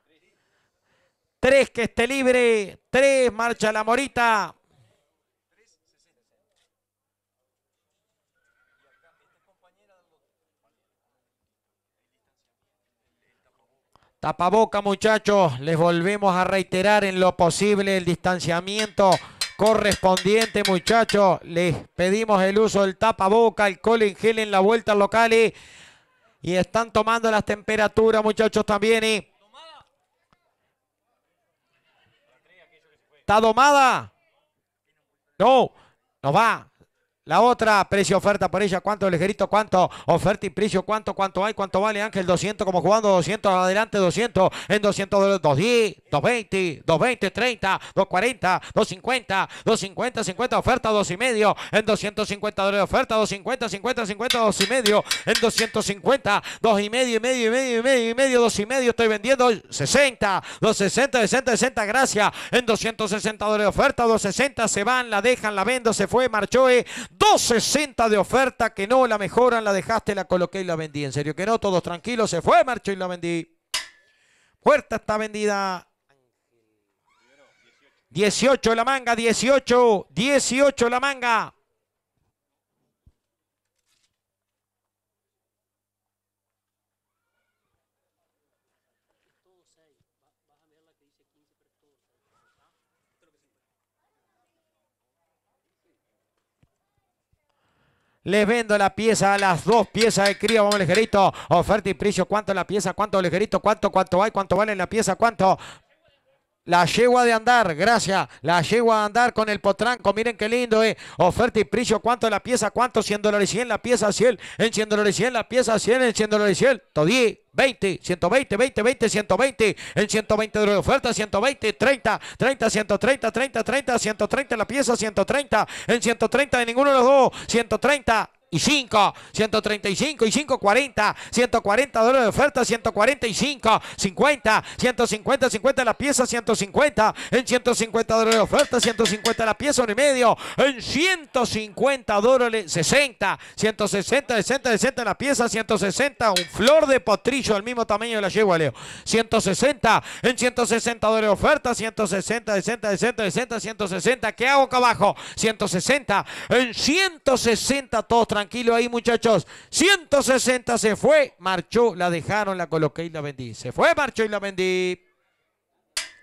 Tres, que esté libre, Tres, marcha la morita. Tapaboca muchachos, les volvemos a reiterar en lo posible el distanciamiento correspondiente muchachos. Les pedimos el uso del tapaboca, alcohol en gel en la vuelta locales. Eh. Y están tomando las temperaturas muchachos también. Eh. Está domada. No, no va. La otra, precio oferta por ella, ¿cuánto el ligerito? ¿Cuánto? Oferta y precio, ¿cuánto? ¿Cuánto hay? ¿Cuánto vale Ángel? 200 como jugando, 200 adelante, 200 en 200 dólares, 210, 220, 220, 30, 240, 250, 250, 50 oferta, 2 y medio en 250 dólares oferta, 250, 50, 50, 2 y medio en 250, 2 y medio, y medio, y medio, y medio, y medio, 2 y medio, estoy vendiendo 60, 260, 60, 60, gracias, en 260 dólares oferta, 260, se van, la dejan, la vendo, se fue, marchó, eh, 260 de oferta que no la mejoran, la dejaste, la coloqué y la vendí. En serio que no, todos tranquilos, se fue marchó y la vendí. Puerta está vendida. 18 la manga, 18, 18 la manga. Les vendo la pieza, a las dos piezas de cría, vamos ligerito. Oferta y precio, ¿cuánto la pieza? ¿Cuánto ligerito? ¿Cuánto? ¿Cuánto hay? ¿Cuánto vale la pieza? ¿Cuánto? La yegua de andar, gracias. La yegua de andar con el potranco. Miren qué lindo, eh. Oferta y precio. ¿Cuánto la pieza? ¿Cuánto? 100 dólares 100 la pieza, 100. En 100 dólares 100 la pieza, 100. En 100 dólares 100. Todí. 20, 120, 20, 20, 120, en 120 de oferta, 120, 30, 30, 130, 30, 30, 130 la pieza, 130, en 130 de ninguno de los dos, 130, y 5, 135 y 540, 140 dólares de oferta, 145, 50, 150, 50 la pieza, 150, en 150 dólares de oferta, 150 la pieza, un medio, en 150 dólares, 60, 160, 60, 60 la pieza, 160, un flor de potrillo del mismo tamaño de la yegua, Leo, 160, en 160 dólares de oferta, 160, 60, 60, 60, 160, ¿qué hago acá abajo? 160, en 160 todos tranquilos tranquilo ahí, muchachos. 160 se fue, marchó, la dejaron, la coloqué y la vendí. Se fue, marchó y la vendí.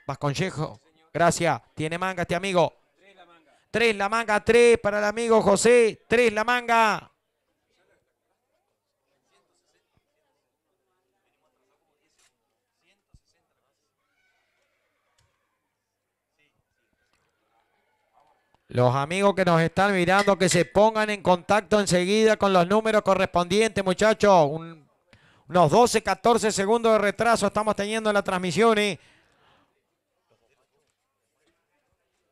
Más consejo. Gracias. Tiene manga este amigo. Tres la manga, tres la manga, tres para el amigo José. Tres la manga. Los amigos que nos están mirando, que se pongan en contacto enseguida con los números correspondientes, muchachos. unos 12, 14 segundos de retraso estamos teniendo en la transmisión. ¿eh?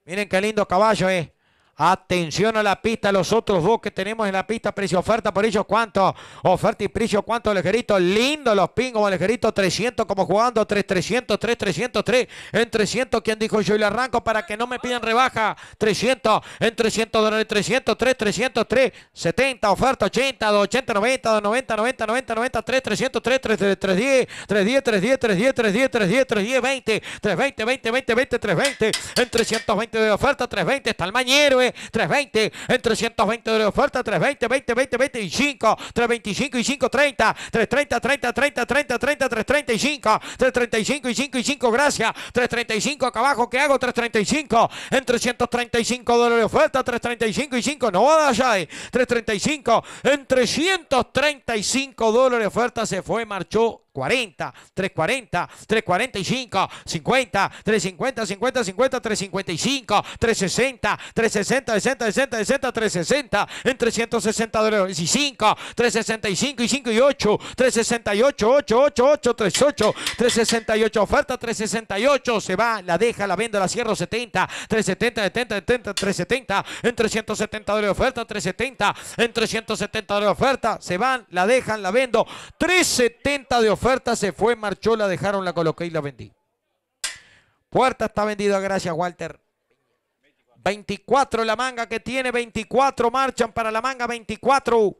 Miren qué lindo caballo, ¿eh? Atención a la pista, los otros dos que tenemos en la pista, precio oferta por ellos, ¿cuánto? Oferta y precio, ¿cuánto, Lejerito? Lindo los pingos, Lejerito, 300 como jugando, 3300, 300 3 en 300, ¿quién dijo yo? Y le arranco para que no me pidan rebaja, 300 en 300 300, 300, 3, 300, 3, 70, oferta 80, 80, 90, 90, 90, 90, 90, 3, 300, 3, 3, 3, 3, 10, 3, 10, 3, 10, 3, 10, 3, 10, 3, 10, 3, 10, 20, 3, 20, 20, 20, 20, 3, 20, en 320 de oferta, 3, 20, está el mañero, eh. 320, en 320 de oferta, 320, 20, 20, 25, 325 y 30, 330, 30, 30, 30, 30, 335, 335 y 5 y 5, gracias, 335 acá abajo, ¿qué hago? 335, en 335 dólares de oferta, 335 y 5, no va a dar 335, en 335 dólares de oferta se fue, marchó 340, 340, 345, 50, 350, 50, 50, 355, 360, 360, 60, 60, 60, 360, en 360 dólares 65, 365 y 5 y 8, 368, 8, 8, 8, 38, 368, oferta 368, se va, la deja, la vende, la cierro 70, 370, 70, 70, 370, en 370 dólares oferta, 370, en 370 dólares oferta, se van, la dejan, la vendo, 370 de oferta. Puerta se fue, marchó, la dejaron, la coloqué y la vendí. Puerta está vendida, gracias Walter. 24 la manga que tiene, 24 marchan para la manga, 24.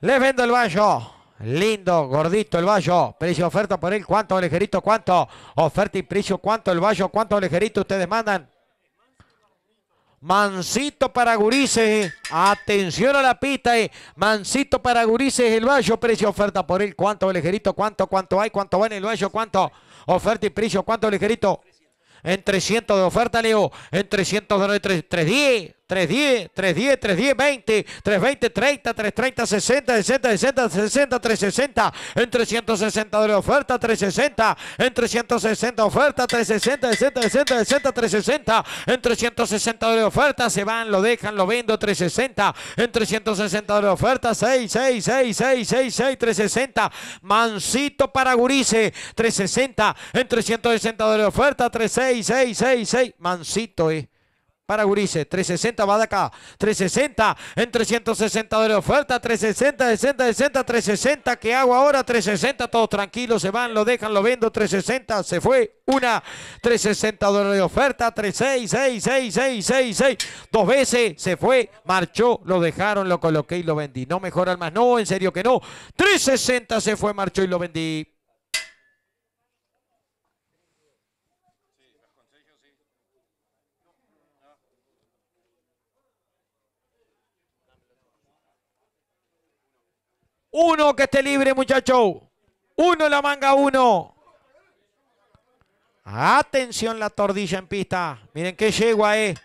Les vendo el vallo. Lindo, gordito el vallo. Precio oferta por él. ¿Cuánto, ligerito? ¿Cuánto? Oferta y precio. ¿Cuánto el vallo? ¿Cuánto, ligerito? Ustedes mandan. Mancito para Gurises, Atención a la pista. Eh. Mancito para Gurises, El vallo. Precio oferta por él. ¿Cuánto, ligerito? ¿Cuánto? ¿Cuánto hay? ¿Cuánto va en el vallo? ¿Cuánto? Oferta y precio. ¿Cuánto, ligerito? En 300 de oferta, Leo. En 300 de 310. 310, 310, 310, 20, 320, 30, 330, 60, 60, 60, 60, 360, en 360 de la oferta, 360, en 360 oferta, 360, 60, 60, 60, 360, en 360 de la oferta, se van, lo dejan, lo vendo, 360, en 360 de la oferta, 6, 6, 6, 6, 6, 6, 360, Mancito para Gurice, 360, en 360 de oferta, 3, 6, 6, 6, 6, Mancito, eh para Gurice. 360 va de acá. 360 en 360 dólares de oferta. 360, 60, 60, 360. ¿Qué hago ahora? 360. Todos tranquilos. Se van, lo dejan, lo vendo. 360. Se fue. Una. 360 dólares de oferta. 6, 6, 6, 6, 6, Dos veces. Se fue. Marchó. Lo dejaron. Lo coloqué y lo vendí. No mejor al más. No, en serio que no. 360 se fue, marchó y lo vendí. Uno que esté libre, muchacho. Uno en la manga, uno. Atención la tordilla en pista. Miren qué yegua es. Eh.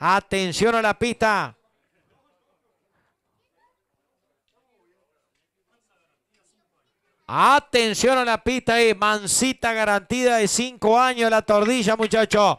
Atención a la pista. Atención a la pista, eh. Mancita garantida de cinco años la tordilla, muchachos.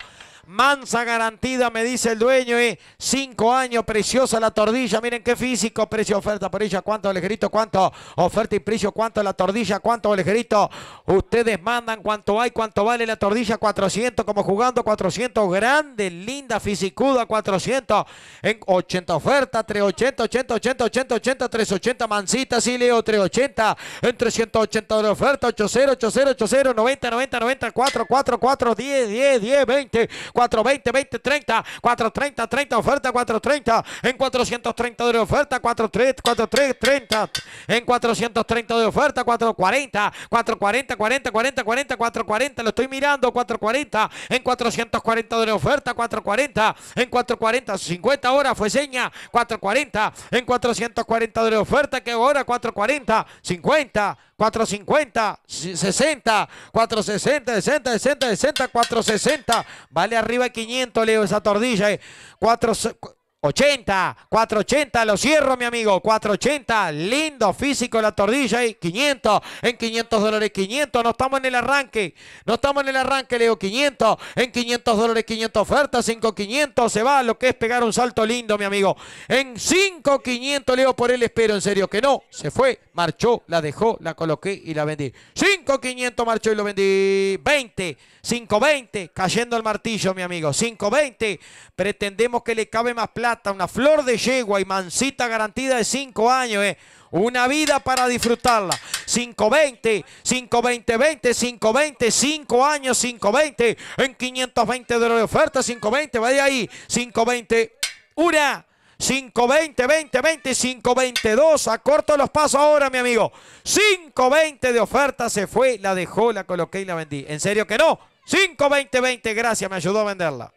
Mansa garantida, me dice el dueño. Eh. Cinco años, preciosa la tordilla. Miren qué físico, precio, oferta por ella. ¿Cuánto el grito? ¿Cuánto? Oferta y precio, ¿cuánto la tordilla? ¿Cuánto el grito? Ustedes mandan cuánto hay, cuánto vale la tordilla. 400, como jugando, 400. Grande, linda, fisicuda, 400. En 80 oferta, 380, 80, 80, 80, 80, 380. Mansita, sí, Leo, 380. En 380 de oferta, 80, 80, 80, 90, 90, 90, 4, 4, 4, 10, 10, 10, 20, 4, 420, 20, 30, 430, 30, oferta 430, en 430 de oferta, 430, 430, en 430 de oferta, 440, 440, 40, 40, 40, 440, lo estoy mirando, 440, en 440 de oferta, 440, en 440, 50 horas fue seña, 440, en 440 de oferta, que hora, 440, 50. 450, 60, 460, 60, 60, 60, 460. Vale arriba 500, Leo, esa tordilla. Eh. 480, 480, lo cierro, mi amigo. 480, lindo físico la tordilla. Eh. 500, en 500 dólares, 500. No estamos en el arranque. No estamos en el arranque, Leo. 500, en 500 dólares, 500 ofertas. 5.500, se va lo que es pegar un salto lindo, mi amigo. En 5.500, Leo, por él espero. En serio que no, se fue marchó, la dejó, la coloqué y la vendí. 5.500 marchó y lo vendí. 20, 5.20, cayendo el martillo, mi amigo. 5.20, pretendemos que le cabe más plata. Una flor de yegua y mancita garantida de 5 años, eh. Una vida para disfrutarla. 520, 520, 20, 520, 5 años, 520. En 520 de oferta, 520, vaya ahí. 520, una. 520, 20, 20, 522. 22. corto los pasos ahora, mi amigo. 520 de oferta se fue, la dejó, la coloqué y la vendí. ¿En serio que no? 520, 20, gracias, me ayudó a venderla.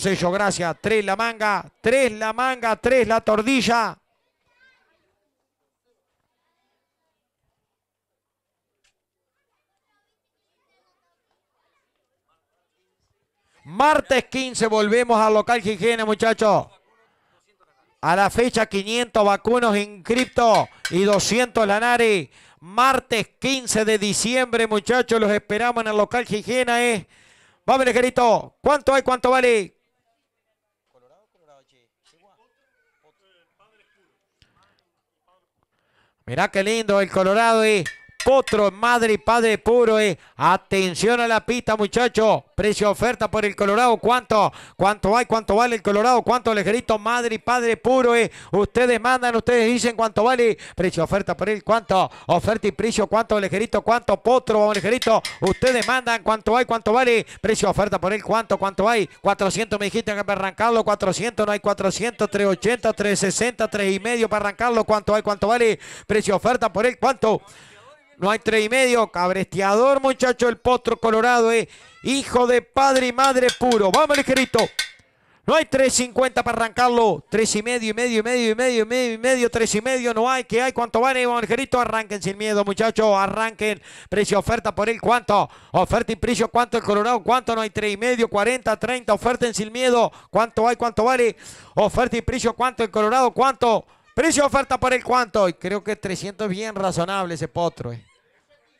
sello, gracias. 3 la manga, 3 la manga, 3 la tordilla. Martes 15 volvemos al local Higiene, muchachos. A la fecha 500 vacunos cripto y 200 lanari. Martes 15 de diciembre, muchachos, los esperamos en el local Higiene. Eh. Vamos, ligerito. ¿Cuánto hay? ¿Cuánto vale? Colorado, colorado, Mirá qué lindo el Colorado y ¿eh? Potro, madre y padre puro. Eh. Atención a la pista, muchachos. Precio oferta por el Colorado. ¿Cuánto? ¿Cuánto hay? ¿Cuánto vale el Colorado? ¿Cuánto lejerito? Madre y padre puro. Eh. Ustedes mandan, ustedes dicen cuánto vale. Precio oferta por él. ¿Cuánto? Oferta y precio. ¿Cuánto lejerito? ¿Cuánto potro? Lejerito. Ustedes mandan cuánto hay, cuánto vale. Precio oferta por él. ¿Cuánto? ¿Cuánto hay? 400 me dijiste que para arrancarlo. 400, no hay 400. 380, 360, 3 y medio para arrancarlo. ¿Cuánto hay? ¿Cuánto vale? Precio oferta por él. ¿Cuánto? No hay tres y medio. Cabresteador, muchacho. El potro colorado es eh, hijo de padre y madre puro. Vamos, ligerito. No hay 3.50 para arrancarlo. tres y medio, y medio, y medio, y medio, y medio, y medio, tres y medio. No hay, ¿qué hay. ¿Cuánto vale, Angelito? Arranquen sin miedo, muchachos. Arranquen. Precio, oferta por él. ¿Cuánto? Oferta y precio. ¿Cuánto el Colorado? ¿Cuánto? No hay tres y medio, 40, 30. Oferten sin miedo. ¿Cuánto hay? ¿Cuánto vale? Oferta y precio. ¿Cuánto el Colorado? ¿Cuánto? Precio, oferta por el ¿Cuánto? Y creo que 300 bien razonable ese potro, eh.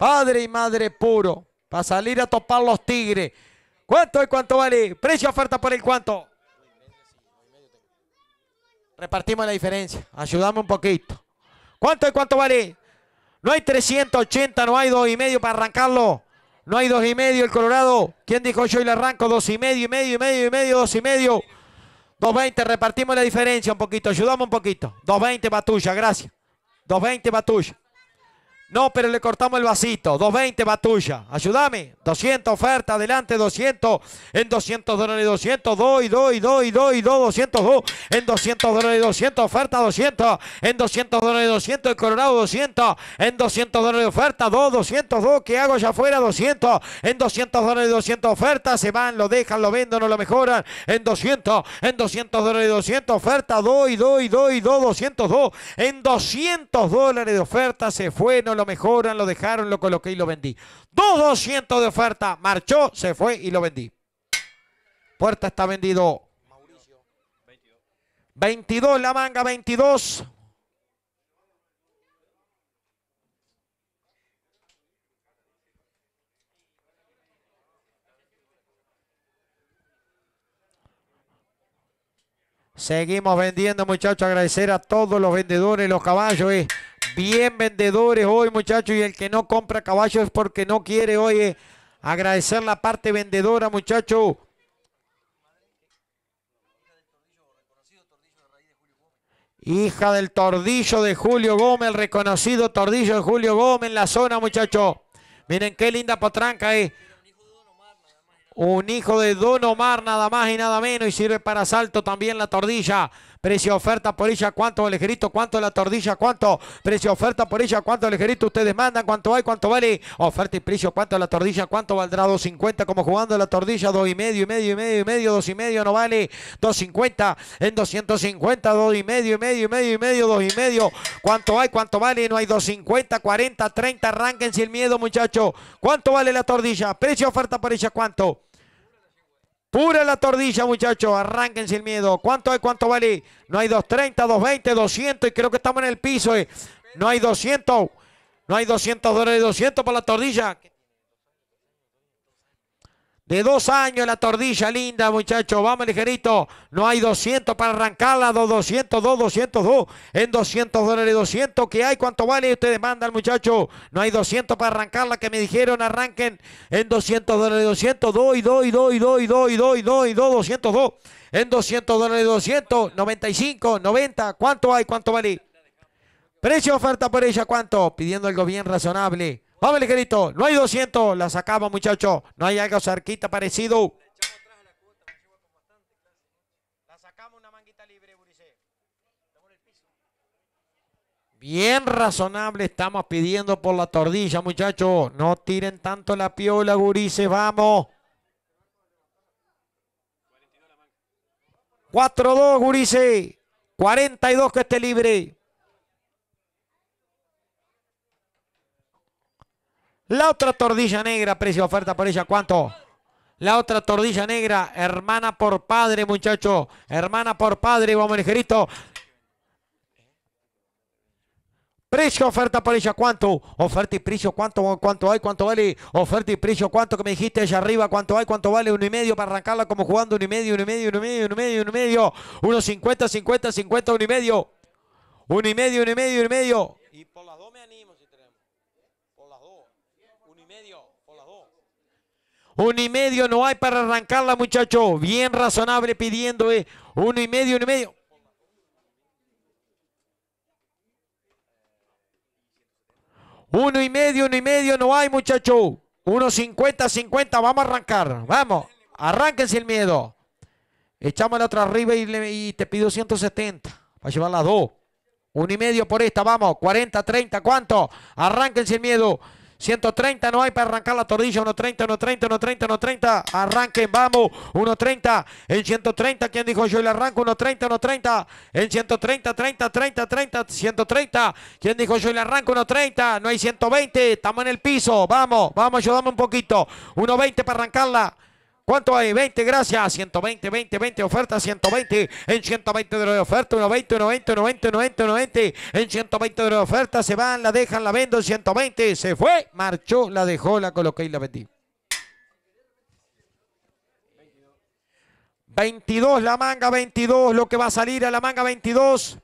Padre y madre puro. Para salir a topar los tigres. ¿Cuánto y cuánto vale? Precio oferta por el cuánto. Repartimos la diferencia. Ayudamos un poquito. ¿Cuánto y cuánto vale? No hay 380, no hay dos y medio para arrancarlo. No hay dos y medio el Colorado. ¿Quién dijo yo y le arranco? Dos y medio, y medio, y medio, y medio, dos y medio. 220, repartimos la diferencia un poquito, ayudamos un poquito. 220 va tuya, gracias. 220 para tuya. No, pero le cortamos el vasito. 220 va Ayúdame. 200 oferta. Adelante. 200 en 200 dólares. 200. Doy, doy, doy, doy, doy. 202 en 200 dólares. 200 oferta. 200 en 200 dólares. 200 el Colorado. 200 en 200 dólares oferta. 2, 202. ¿Qué hago allá afuera? 200 en 200 dólares. 200 oferta. Se van, lo dejan, lo venden, no lo mejoran. En 200 en 200 dólares. 200 oferta. Doy, doy, doy, doy. 202 en 200 dólares de oferta. Se fue, no lo lo mejoran, lo dejaron, lo coloqué y lo vendí. Dos 200 de oferta, marchó, se fue y lo vendí. Puerta está vendido. Mauricio, 22. la manga, 22. Seguimos vendiendo, muchachos. Agradecer a todos los vendedores, los caballos. Eh bien vendedores hoy, muchachos. Y el que no compra caballos es porque no quiere, oye. Agradecer la parte vendedora, muchachos. Hija del tordillo de Julio Gómez, el reconocido tordillo de Julio Gómez en la zona, muchachos. Miren qué linda potranca es. Eh. Un hijo de Don Omar, nada más y nada menos. Y sirve para asalto también la tordilla. Precio oferta por ella, cuánto el Ejerito, cuánto la tordilla, cuánto. Precio oferta por ella, cuánto el Ejerito, Ustedes mandan, cuánto hay, cuánto vale. Oferta y precio, cuánto la tordilla, cuánto valdrá. 2.50 como jugando la tordilla, dos y medio, y medio, y medio, y medio, dos y medio, no vale. 2.50 en 250, dos y medio, y medio, y medio, y medio, dos y medio. ¿Cuánto hay? ¿Cuánto vale? No hay 250, 40, 30, arranquen sin miedo, muchachos. ¿Cuánto vale la tordilla? Precio oferta por ella, cuánto. Pura la tordilla, muchachos. Arranquen el miedo. ¿Cuánto hay? ¿Cuánto vale? No hay 230, 220, 200. Y creo que estamos en el piso. Eh. No hay 200. No hay 200 dólares. 200 para la tordilla de dos años la tordilla linda, muchachos. Vamos ligerito. No hay 200 para arrancarla. 200, 202. En 200 dólares, 200. ¿Qué hay? ¿Cuánto vale? Ustedes mandan, muchachos. No hay 200 para arrancarla. Que me dijeron arranquen en 200 dólares, 200. Doy, doy, doy, doy, doy, doy, doy, doy, 202. En 200 dólares, 200. 95, 90. ¿Cuánto hay? ¿Cuánto vale? Precio oferta por ella, ¿cuánto? Pidiendo algo bien razonable. Vamos, ligerito. No hay 200. La sacamos, muchachos. No hay algo cerquita parecido. Bien razonable estamos pidiendo por la tordilla, muchachos. No tiren tanto la piola, Gurice, Vamos. 4-2, Gurice. 42 que esté libre. La otra tordilla negra, precio oferta por ella, ¿cuánto? La otra tordilla negra, hermana por padre, muchacho. Hermana por padre, vamos, ligerito. Precio, oferta por ella, ¿cuánto? Oferta y precio, ¿cuánto, cuánto hay? ¿Cuánto vale? Oferta y precio, ¿cuánto que me dijiste allá arriba? ¿Cuánto hay? ¿Cuánto vale? Uno y medio para arrancarla como jugando. Uno y medio, uno y medio, uno y medio, uno y medio, uno y medio. Uno cincuenta, cincuenta, cincuenta, uno y medio. Uno y medio, uno y medio, uno y medio. Y por las dos me animo. Uno y medio no hay para arrancarla, muchacho. Bien razonable pidiendo, eh. Uno y medio, uno y medio. Uno y medio, uno y medio, no hay, muchacho. Uno cincuenta, cincuenta, vamos a arrancar. Vamos, arránquense el miedo. Echamos la otra arriba y, te pido 170 para llevar las dos. Uno y medio por esta, vamos. 40, 30, ¿cuánto? Arránquense el miedo. 130 no hay para arrancar la tortilla, 130, 130, 130, 130. Arranquen, vamos. 130. En 130, ¿quién dijo yo? Y le arranco. 130, 130. En 130, 30, 30, 30. 130. ¿Quién dijo yo? Y le arranco. 130. No hay 120. Estamos en el piso. Vamos, vamos, ayúdame un poquito. 120 para arrancarla. ¿Cuánto hay? 20, gracias. 120, 20, 20, oferta, 120. En 120 de la oferta, 20, 90, 90, 90, 90. En 120 de oferta, se van, la dejan, la vendo, 120. Se fue, marchó, la dejó, la coloqué y la vendí. 22 la manga, 22 lo que va a salir a la manga, 22.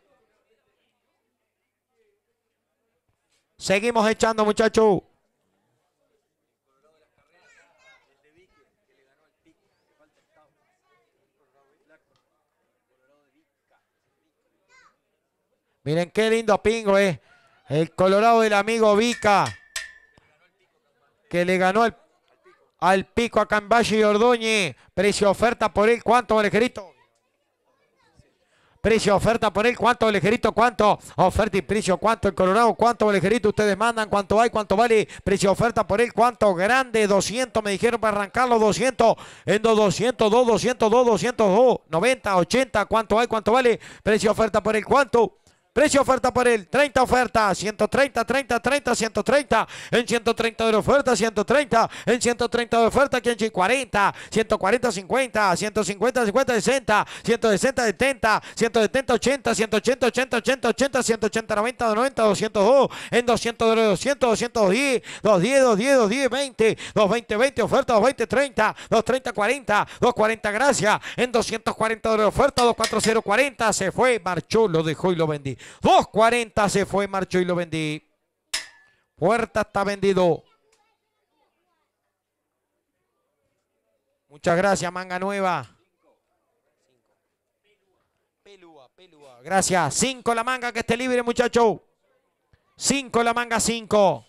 Seguimos echando, muchachos. Miren qué lindo pingo es. Eh. El colorado del amigo Vica. Que le ganó al pico a Valle y Ordoñe. Precio oferta por él. ¿Cuánto, Olejerito? Precio oferta por él. ¿Cuánto, Olejerito? ¿Cuánto? Oferta y precio. ¿Cuánto el colorado? ¿Cuánto, Olejerito? Ustedes mandan. ¿Cuánto hay? ¿Cuánto vale? Precio oferta por él. ¿Cuánto? Grande. 200. Me dijeron para arrancarlo. 200. En 200, 200, 200, 200, 200, 90, 80. ¿Cuánto hay? ¿Cuánto vale? Precio oferta por él. ¿Cuánto? Precio oferta por él. 30 oferta. 130, 30, 30, 130. En 130 de oferta, 130. En 130 de oferta, 40 140, 50. 150, 50, 60. 160, 70. 170, 80. 180, 80, 80, 80. 180, 90, 90, 202. En 200 200, 210. 210, 210, 210, 20. 220, 20. Oferta, 220, 30. 230, 40. 240, gracias. En 240 de oferta, 240, 40. Se fue, marchó, lo dejó y lo vendí. 2.40 se fue, marchó y lo vendí. Puerta está vendido. Muchas gracias, Manga Nueva. Gracias. Cinco la manga que esté libre, muchacho. Cinco la manga, cinco.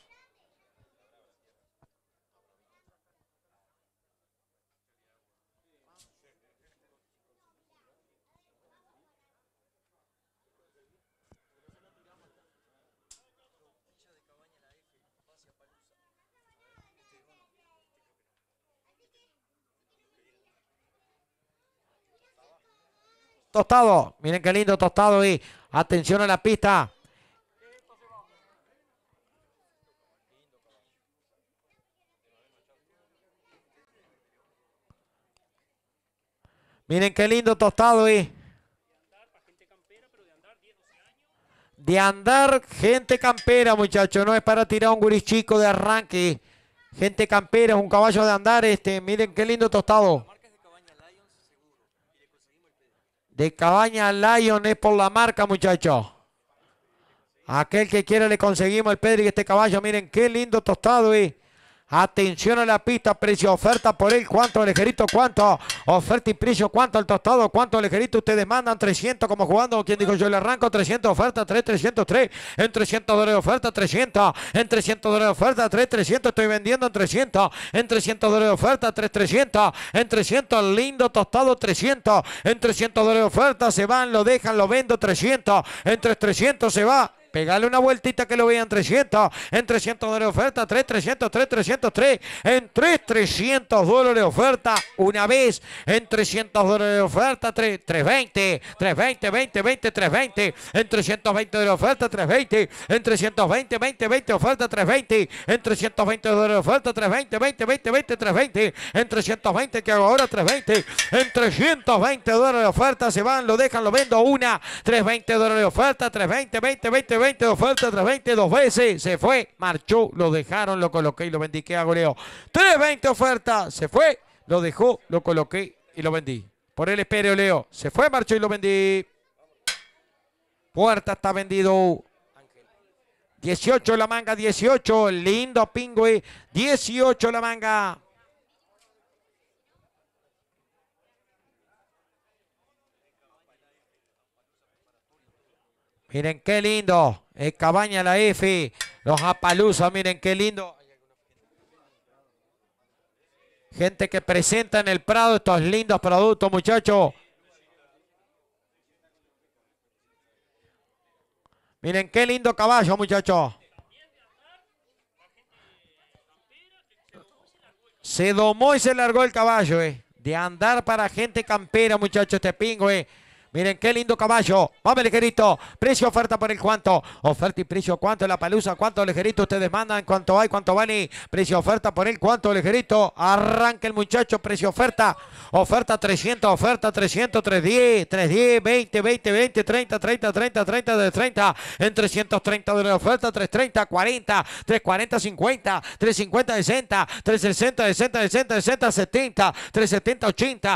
Tostado. Miren qué lindo Tostado y atención a la pista. Miren qué lindo Tostado y de andar gente campera, muchachos. No es para tirar un gurichico de arranque. Gente campera, es un caballo de andar. Este, miren qué lindo tostado de Cabaña Lion es por la marca, muchachos. Aquel que quiera le conseguimos el y este caballo. Miren qué lindo tostado es. Eh. Atención a la pista, precio, oferta por él, cuánto ligerito, cuánto, oferta y precio, cuánto el tostado, cuánto ligerito, ustedes mandan 300 como jugando, quien dijo yo le arranco 300 oferta, 3, 3, en 300 dólares de oferta, 300, en 300 dólares de oferta, 3, 300, estoy vendiendo en 300, en 300 dólares de oferta, 3, 300, en 300, lindo tostado, 300, en 300 dólares de oferta, se van, lo dejan, lo vendo, 300, en 3, 300 se va, Pegale una vueltita que lo vean 300. En 300 dólares de oferta. 3, 300, 3, 3 En 3, 300 dólares de oferta. Una vez. En 300 dólares de oferta. 3, 320. 320, 20, 20, 320. En 320 dólares oferta. 320. En 320, 20, 20 oferta. 320. En 320 dólares oferta. 320, 20, 20, 20, 320. En 320 que hago ahora. 320. En 320 dólares de oferta. Se van, lo dejan, lo vendo. Una. 320 dólares de oferta. 320, 20, 20. 20 de oferta tras dos veces. Se fue, marchó, lo dejaron, lo coloqué y lo vendí. ¿Qué hago, Leo? 320 oferta, se fue, lo dejó, lo coloqué y lo vendí. Por el espero, Leo. Se fue, marchó y lo vendí. Puerta está vendido. 18 la manga, 18. Lindo pingüe. 18 la manga. Miren qué lindo. El Cabaña, la EFI. Los Apalusa, miren qué lindo. Gente que presenta en el Prado estos lindos productos, muchachos. Miren qué lindo caballo, muchachos. Se domó y se largó el caballo, eh. De andar para gente campera, muchachos, este pingo, eh. Miren qué lindo caballo. Vamos, ligerito. Precio, oferta por el cuánto. Oferta y precio, cuánto la palusa, cuánto ligerito ustedes mandan, cuánto hay, cuánto vale. Precio, oferta por el cuánto ligerito. Arranca el muchacho, precio, oferta. Oferta 300, oferta 300, 310, 310, 20, 20, 20, 30, 30, 30, 30, 30. 30. En 330 de la oferta, 330, 40, 340, 50, 350, 60, 360, 60, 60, 60, 70, 370,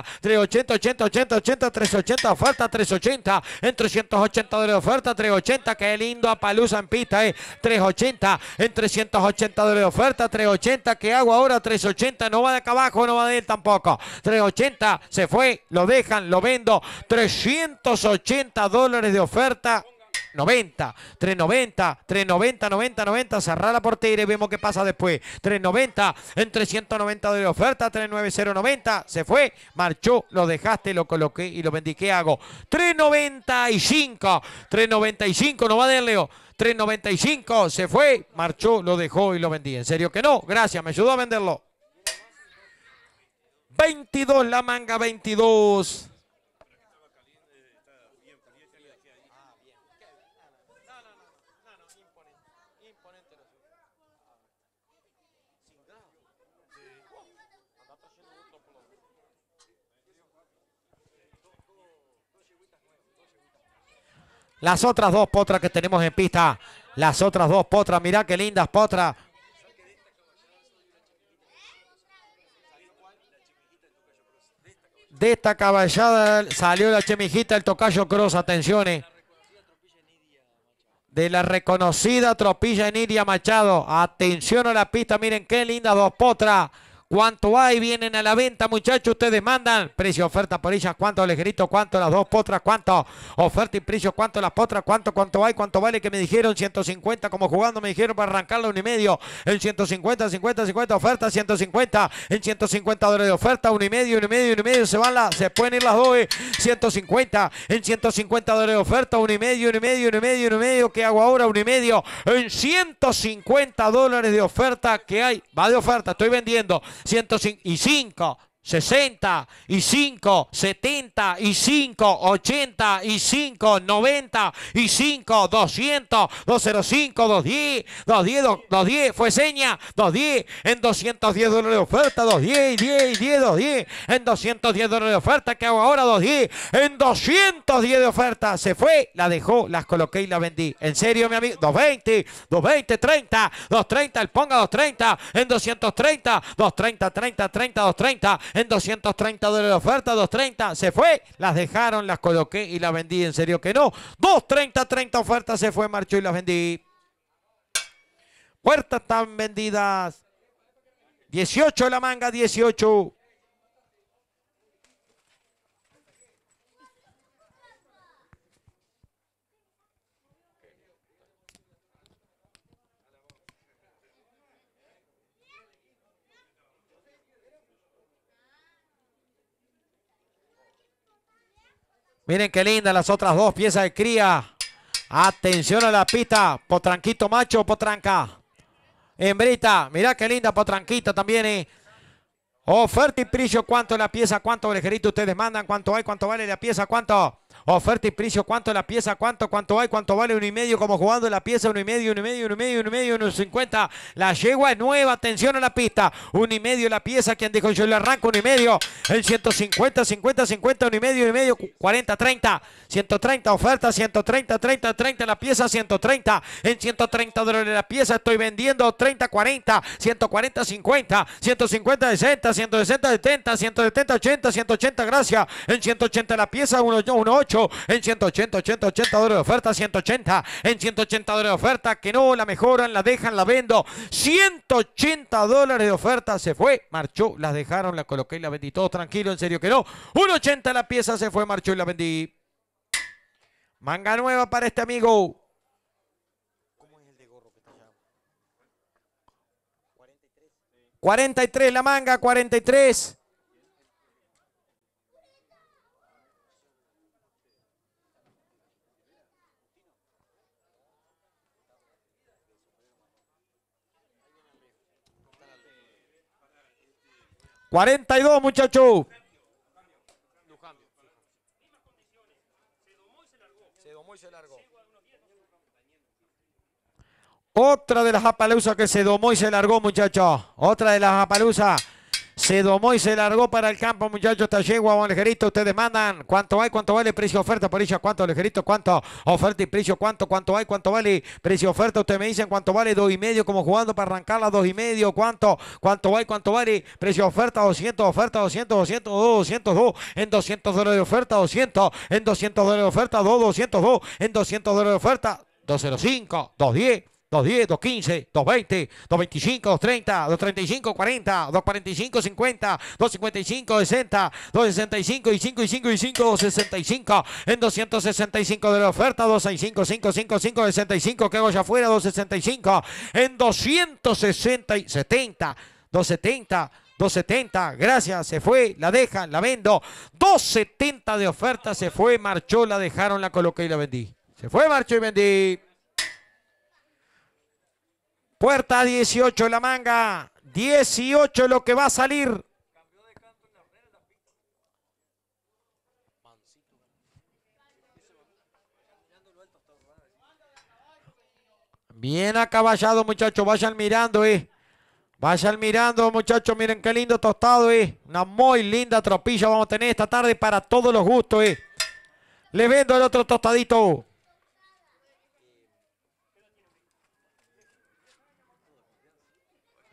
80, 380, 80, 80, 80, 380, oferta. 380. En 380 dólares de oferta, 380. Qué lindo Apalusa en pista, eh. 380. En 380 dólares de oferta, 380. ¿Qué hago ahora? 380. No va de acá abajo, no va de él tampoco. 380. Se fue, lo dejan, lo vendo. 380 dólares de oferta. 90, 390, 390, 90, 90. Cerrar la portería y vemos qué pasa después. 390, en 390 de oferta, 39090. Se fue, marchó, lo dejaste, lo coloqué y lo vendí. ¿Qué hago? 395, 395, no va de Leo. 395, se fue, marchó, lo dejó y lo vendí. En serio que no, gracias, me ayudó a venderlo. 22 la manga, 22. Las otras dos potras que tenemos en pista. Las otras dos potras. Mirá qué lindas potras. De esta caballada salió la chemijita el tocayo Cross. Atenciones. De la reconocida tropilla en Iria Machado. Atención a la pista. Miren qué lindas dos potras. ¿Cuánto hay? Vienen a la venta, muchachos. Ustedes mandan precio, oferta por ellas. ¿Cuánto les grito? ¿Cuánto las dos potras? ¿Cuánto? Oferta y precio. ¿Cuánto las potras? ¿Cuánto? ¿Cuánto hay? ¿Cuánto vale? Que me dijeron 150 como jugando. Me dijeron para arrancarla un y medio. En 150, 50, 50. Oferta 150. En 150 dólares de oferta. Un y medio, un y medio, un y medio. Se van las, se pueden ir las dos. 150. Eh, en 150 dólares de oferta. Un y medio, un y medio, un y medio, y medio. ¿Qué hago ahora? Un y medio. En 150 dólares de oferta que hay. Va de oferta. Estoy vendiendo. 105 y 5 60, y 5, 75, 85, 5, 200, 205, 210, 210, 210, fue seña, 210, en 210 dólares de oferta, 210, 10, 10, 210, en 210 dólares de oferta, ¿qué hago ahora? 210, en 210 de oferta, se fue, la dejó, las coloqué y la vendí. En serio, mi amigo, 220, 220, 30, 230, el ponga 230, en 230, 230, 30, 30, 230 en 230 dólares la oferta, 230, se fue, las dejaron, las coloqué y las vendí, en serio que no. 230, 30 ofertas, se fue, marchó y las vendí. Puertas están vendidas. 18 la manga, 18. Miren qué linda las otras dos piezas de cría. Atención a la pista. Potranquito macho, potranca. Hembrita. Mirá qué linda potranquita también. Eh. Oferta y precio. ¿Cuánto la pieza? ¿Cuánto orejerito ustedes mandan? ¿Cuánto hay? ¿Cuánto vale la pieza? ¿Cuánto? Oferta y precio, ¿cuánto la pieza? ¿Cuánto? ¿Cuánto hay? ¿Cuánto vale? Uno y medio, como jugando la pieza, uno y medio, uno y medio, uno y medio, uno y medio, uno cincuenta. La yegua es nueva, atención a la pista. Uno y medio la pieza, quien dijo yo le arranco uno y medio. El 150, 50, 50, uno y medio, uno y medio, 40, 30, 130, oferta, 130, 30, 30, la pieza, 130. En 130 dólares la pieza, estoy vendiendo 30, 40, 140, 50, 150, 60, 160, 70, 170, 80, 180, gracias. En 180 la pieza, 1, 1, en 180, 80, 80 dólares de oferta, 180 en 180 dólares de oferta, que no la mejoran, la dejan, la vendo. 180 dólares de oferta se fue, marchó, las dejaron, la coloqué y la vendí. Todo tranquilo, en serio que no. 180 la pieza se fue, marchó y la vendí. Manga nueva para este amigo. que 43. 43 la manga, 43. 42, muchachos. Otra de las apaluzas que se domó y se largó, muchachos. Otra de las apaluzas. Se domó y se largó para el campo, muchachos. Tachegua, o Ligerito, ustedes mandan. ¿Cuánto hay? ¿Cuánto vale? Precio oferta, ella ¿Cuánto, Ligerito? ¿Cuánto? Oferta y precio. ¿Cuánto? ¿Cuánto hay? ¿Cuánto vale? Precio oferta. Ustedes me dicen cuánto vale. Dos y medio, como jugando para arrancarla. Dos y medio. ¿Cuánto? ¿Cuánto hay? ¿Cuánto vale? Precio oferta. 200, oferta. 200, 200 202. En 200 dólares de oferta. 200. En 200 dólares de oferta. 2, 202. En 200 dólares de oferta. 205, 210. 210, 215, 220, 225, 230, 235, 40, 245, 50, 255, 60, 265 y 5 y 5 y 5, 265 en 265 de la oferta, 265, 5.55, 5, 65, que ya afuera, 265 en 260 y 70, 270. 270, gracias, se fue, la dejan, la vendo. 270 de oferta, se fue, marchó, la dejaron, la coloqué y la vendí. Se fue, marchó y vendí. Puerta 18 la manga. 18 lo que va a salir. Bien acaballado, muchachos. Vayan mirando, eh. Vayan mirando, muchachos. Miren qué lindo tostado, eh. Una muy linda tropilla vamos a tener esta tarde para todos los gustos, eh. Les vendo el otro tostadito.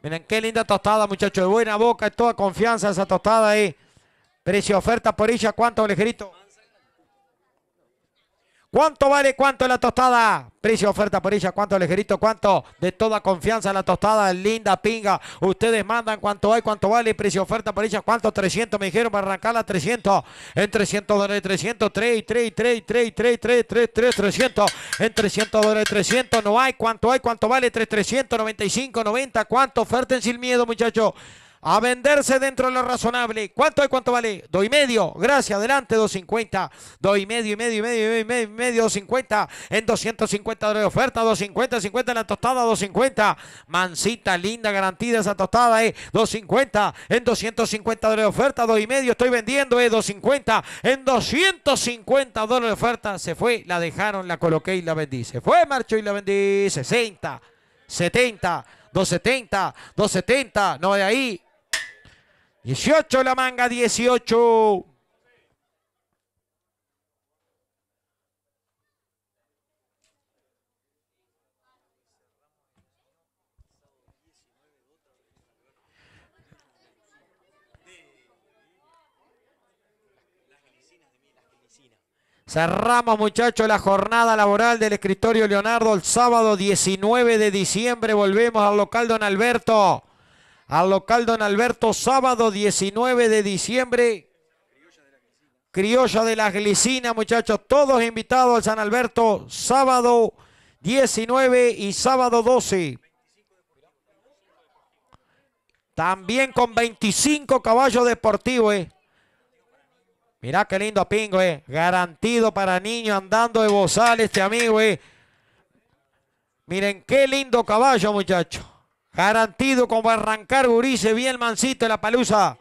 Miren qué linda tostada, muchachos. De buena boca, es toda confianza esa tostada ahí. Precio oferta por ella, ¿cuánto, grito. ¿Cuánto vale? ¿Cuánto la tostada? Precio, oferta por ella, cuánto lejerito? cuánto de toda confianza la tostada, linda pinga. Ustedes mandan cuánto hay, cuánto vale, precio, oferta por ella, cuánto 300, me dijeron para arrancarla 300, en 300 dólares 300, 3, 3, 3, 3, 3, 3, 3, 3, 300, en 300 dólares 300, no hay, cuánto hay, cuánto vale, 3, 395, 90, cuánto, oferten sin miedo muchachos a venderse dentro de lo razonable. ¿Cuánto hay? ¿Cuánto vale? Doy y medio. Gracias, adelante, 250. Dos y medio, y medio, y medio, y medio, medio, 250. En 250 dólares de oferta, 250, 50 en la tostada, 250. Mancita, linda, garantida esa tostada, eh. 250. En 250 dólares de oferta, dos y medio, estoy vendiendo, eh. 250. En 250 dólares de oferta, se fue, la dejaron, la coloqué y la vendí. Se fue, marchó y la vendí. 60, 70. 270, 270, no de ahí, 18 la manga, 18. Cerramos muchachos la jornada laboral del escritorio Leonardo el sábado 19 de diciembre. Volvemos al local Don Alberto al local Don Alberto, sábado 19 de diciembre. Criolla de la Glicina, muchachos, todos invitados al San Alberto, sábado 19 y sábado 12. También con 25 caballos deportivos, Mira eh. Mirá qué lindo pingo, eh. Garantido para niños andando de bozal este amigo, eh. Miren qué lindo caballo, muchachos. Garantido como arrancar Gurice, bien mancito la palusa.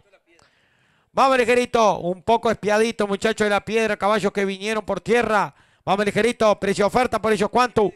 Vamos ligerito, un poco espiadito muchachos de la piedra, caballos que vinieron por tierra. Vamos ligerito, precio oferta por ellos cuánto.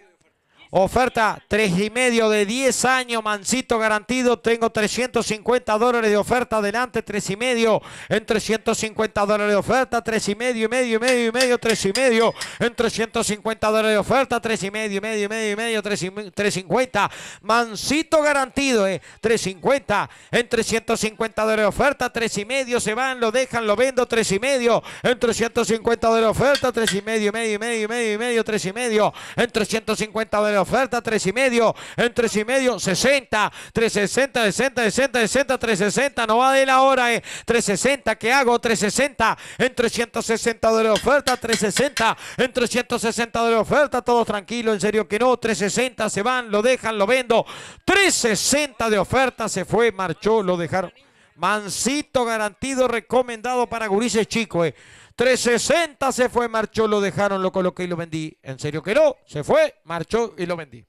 Oferta 3 y medio de 10 años, mancito garantido. Tengo 350 dólares de oferta adelante, tres y medio en 350 dólares de oferta, tres y medio, y medio, y medio, y medio, tres y medio en 350 dólares de oferta, tres y medio, y medio, y medio, y medio, 350. Mancito garantido, eh, 350 en 350 dólares de oferta, tres y medio, se van, lo dejan, lo vendo, tres y medio en 350 dólares de oferta, tres y medio, medio, medio, medio, medio, tres y medio en 350 dólares oferta, 3 y medio, en 3 y medio, 60, 360, 60, 60, 60, 360, no va de la hora, eh. 360, ¿qué hago? 360, en 360 de oferta, 360, en 360 de oferta, todo tranquilo, en serio que no, 360, se van, lo dejan, lo vendo, 360 de oferta, se fue, marchó, lo dejaron. Mancito garantido, recomendado para gurises Chico. Eh. 360 se fue, marchó, lo dejaron, lo coloqué y lo vendí. ¿En serio que no? Se fue, marchó y lo vendí.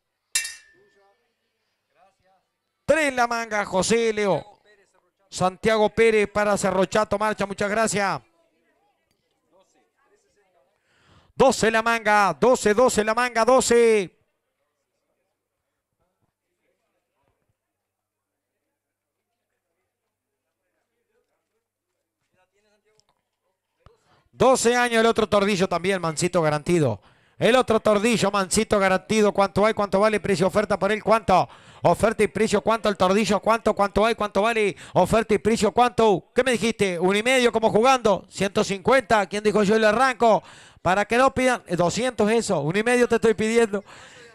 Tres la manga, José Leo. Santiago Pérez para Cerrochato, marcha, muchas gracias. 12 la manga, 12, 12 la manga, 12. 12 años el otro tordillo también, mancito garantido. El otro tordillo, mancito garantido. ¿Cuánto hay? ¿Cuánto vale? Precio, oferta por él. ¿Cuánto? Oferta y precio. ¿Cuánto el tordillo? ¿Cuánto? ¿Cuánto hay? ¿Cuánto vale? Oferta y precio. ¿Cuánto? ¿Qué me dijiste? Un y medio como jugando. 150. ¿Quién dijo yo le arranco? Para que no pidan. 200 eh, eso. Un y medio te estoy pidiendo.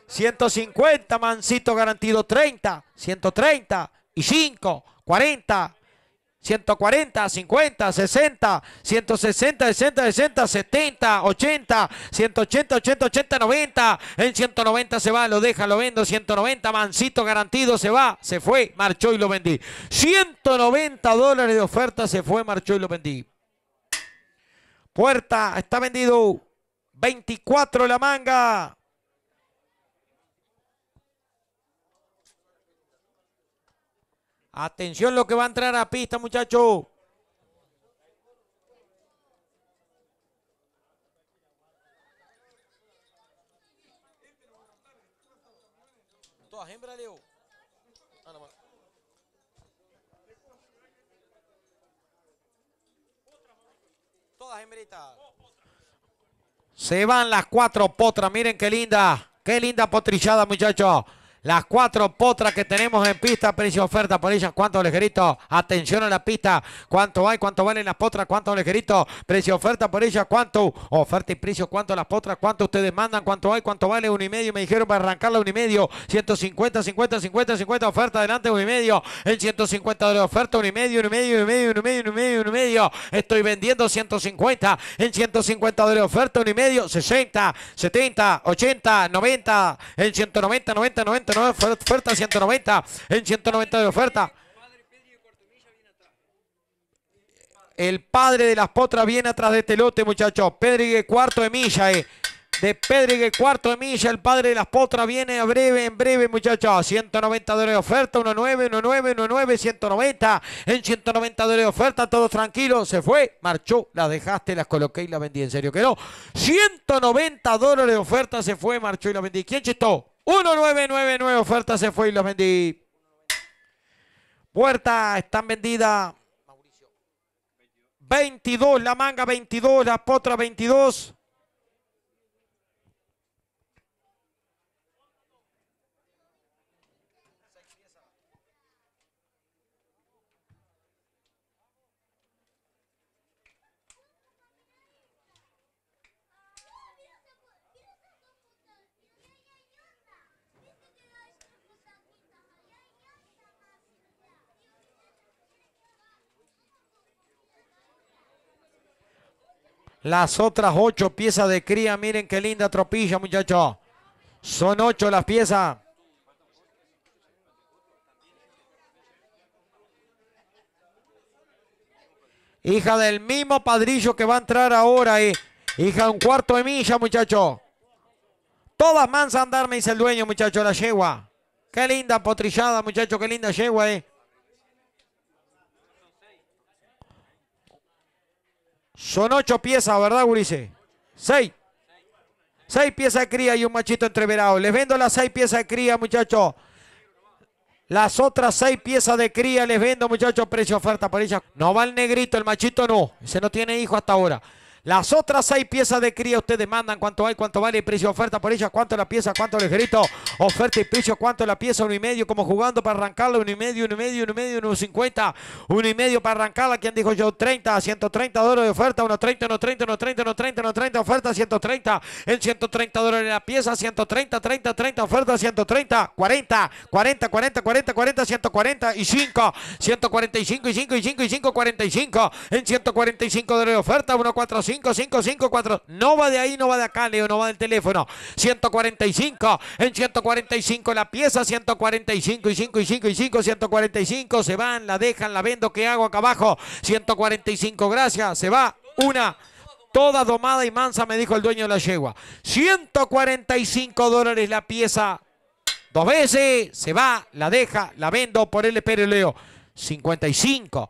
150, mancito garantido. 30. 130. Y 5. 40. 140, 50, 60, 160, 60, 60, 70, 80, 180, 80, 80, 90. En 190 se va, lo deja, lo vendo. 190, mancito garantido, se va, se fue, marchó y lo vendí. 190 dólares de oferta, se fue, marchó y lo vendí. Puerta, está vendido. 24 la manga. Atención lo que va a entrar a pista, muchachos. Todas hembritas. Se van las cuatro potras. Miren qué linda. Qué linda potrillada, muchachos. Las cuatro potras que tenemos en pista, precio oferta por ellas. ¿Cuánto grito Atención a la pista. ¿Cuánto hay? ¿Cuánto valen las potras? ¿Cuánto grito Precio oferta por ellas. ¿Cuánto? Oferta y precio. ¿Cuánto las potras? ¿Cuánto ustedes mandan? ¿Cuánto hay? ¿Cuánto vale? Un y medio. Me dijeron para arrancarla un y medio. 150, 50, 50, 50. Oferta adelante, un y medio. En 150 dólares oferta, un y medio, un y medio, un y medio, un y medio, un y medio, y medio. Estoy vendiendo 150. En 150 dólares oferta, un y medio. 60, 70, 80, 90. En 190, 90, 90 oferta, 190 en 190 de oferta. El padre de las potras viene atrás de este lote, muchachos. Pedrigue cuarto de milla, eh. De Pedrigue cuarto de milla, el padre de las potras viene a breve, en breve, muchachos. 190 dólares de oferta, 1.9, 1.9, 1.9, 190. En 190 dólares de oferta, todos tranquilos. Se fue, marchó, las dejaste, las coloqué y las vendí. En serio quedó 190 dólares de oferta, se fue, marchó y las vendí. ¿Quién chistó? 1999, oferta se fue y los vendí. Puerta, están vendidas. 22, la manga 22, la potra 22. Las otras ocho piezas de cría, miren qué linda tropilla, muchachos. Son ocho las piezas. Hija del mismo padrillo que va a entrar ahora. Eh. Hija un cuarto de milla, muchachos. Todas mansa andar, dice el dueño, muchachos, la yegua. Qué linda potrillada, muchachos, qué linda yegua, eh. Son ocho piezas, ¿verdad, Gurice? Seis. Seis piezas de cría y un machito entreverado. Les vendo las seis piezas de cría, muchachos. Las otras seis piezas de cría les vendo, muchachos, precio oferta por ellas. No va el negrito, el machito no. Ese no tiene hijo hasta ahora. Las otras seis piezas de cría ustedes mandan cuánto hay, cuánto vale, precio, oferta por ellas, cuánto la pieza, cuánto el grito, oferta y precio, cuánto la pieza, uno y medio, como jugando para arrancarla, uno y medio, uno y medio, uno y medio, uno uno y medio para arrancarla, quien dijo yo, 30, 130 dólares de oferta, uno 30, uno 30, uno 30, uno 30, uno 30, oferta 130, en 130 dólares la pieza, 130, 30, 30, oferta 130, 40, 40, 40, 40, 40, 140 y 5, 145 y 5 y 5 y 5, 45, en 145 dólares de oferta, 14 5554 No va de ahí, no va de acá, Leo, no va del teléfono. 145, en 145 la pieza, 145 y 5 y 5 y 5, 145. Se van, la dejan, la vendo, ¿qué hago acá abajo? 145, gracias, se va. Una toda domada y mansa, me dijo el dueño de la yegua. 145 dólares la pieza. Dos veces, se va, la deja, la vendo por el Leo. 55,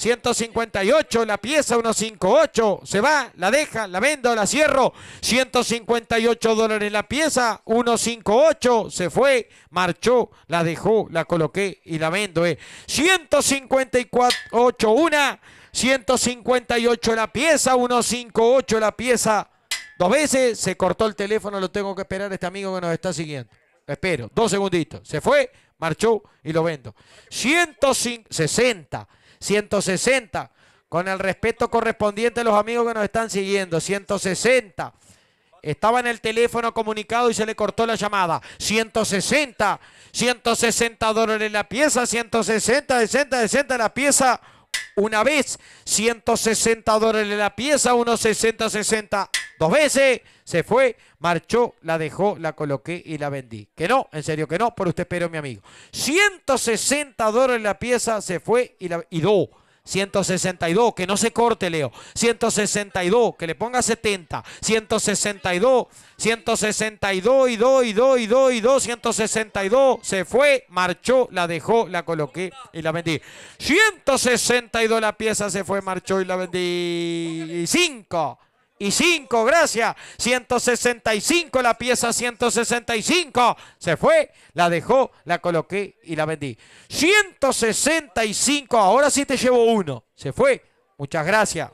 158, la pieza 158, se va, la deja, la vendo, la cierro, 158 dólares la pieza, 158, se fue, marchó, la dejó, la coloqué y la vendo, eh. 158 una, 158 la pieza, 158 la pieza, dos veces, se cortó el teléfono, lo tengo que esperar este amigo que nos está siguiendo. Espero, dos segunditos. Se fue, marchó y lo vendo. 160. 160. Con el respeto correspondiente a los amigos que nos están siguiendo. 160. Estaba en el teléfono comunicado y se le cortó la llamada. 160. 160 dólares la pieza. 160, 60, 60 la pieza. Una vez. 160 dólares la pieza. 160, 60 dos veces. Se fue. Marchó, la dejó, la coloqué y la vendí. Que no, en serio que no, por usted pero mi amigo. 160 dólares la pieza se fue y la y do. 162, que no se corte, Leo. 162, que le ponga 70. 162, 162 y 2 y 2 y 2 y 2, 162. Se fue, marchó, la dejó, la coloqué y la vendí. 162 la pieza se fue, marchó y la vendí. 5 y 5, gracias. 165, la pieza 165. Se fue, la dejó, la coloqué y la vendí. 165, ahora sí te llevo uno. Se fue, muchas gracias.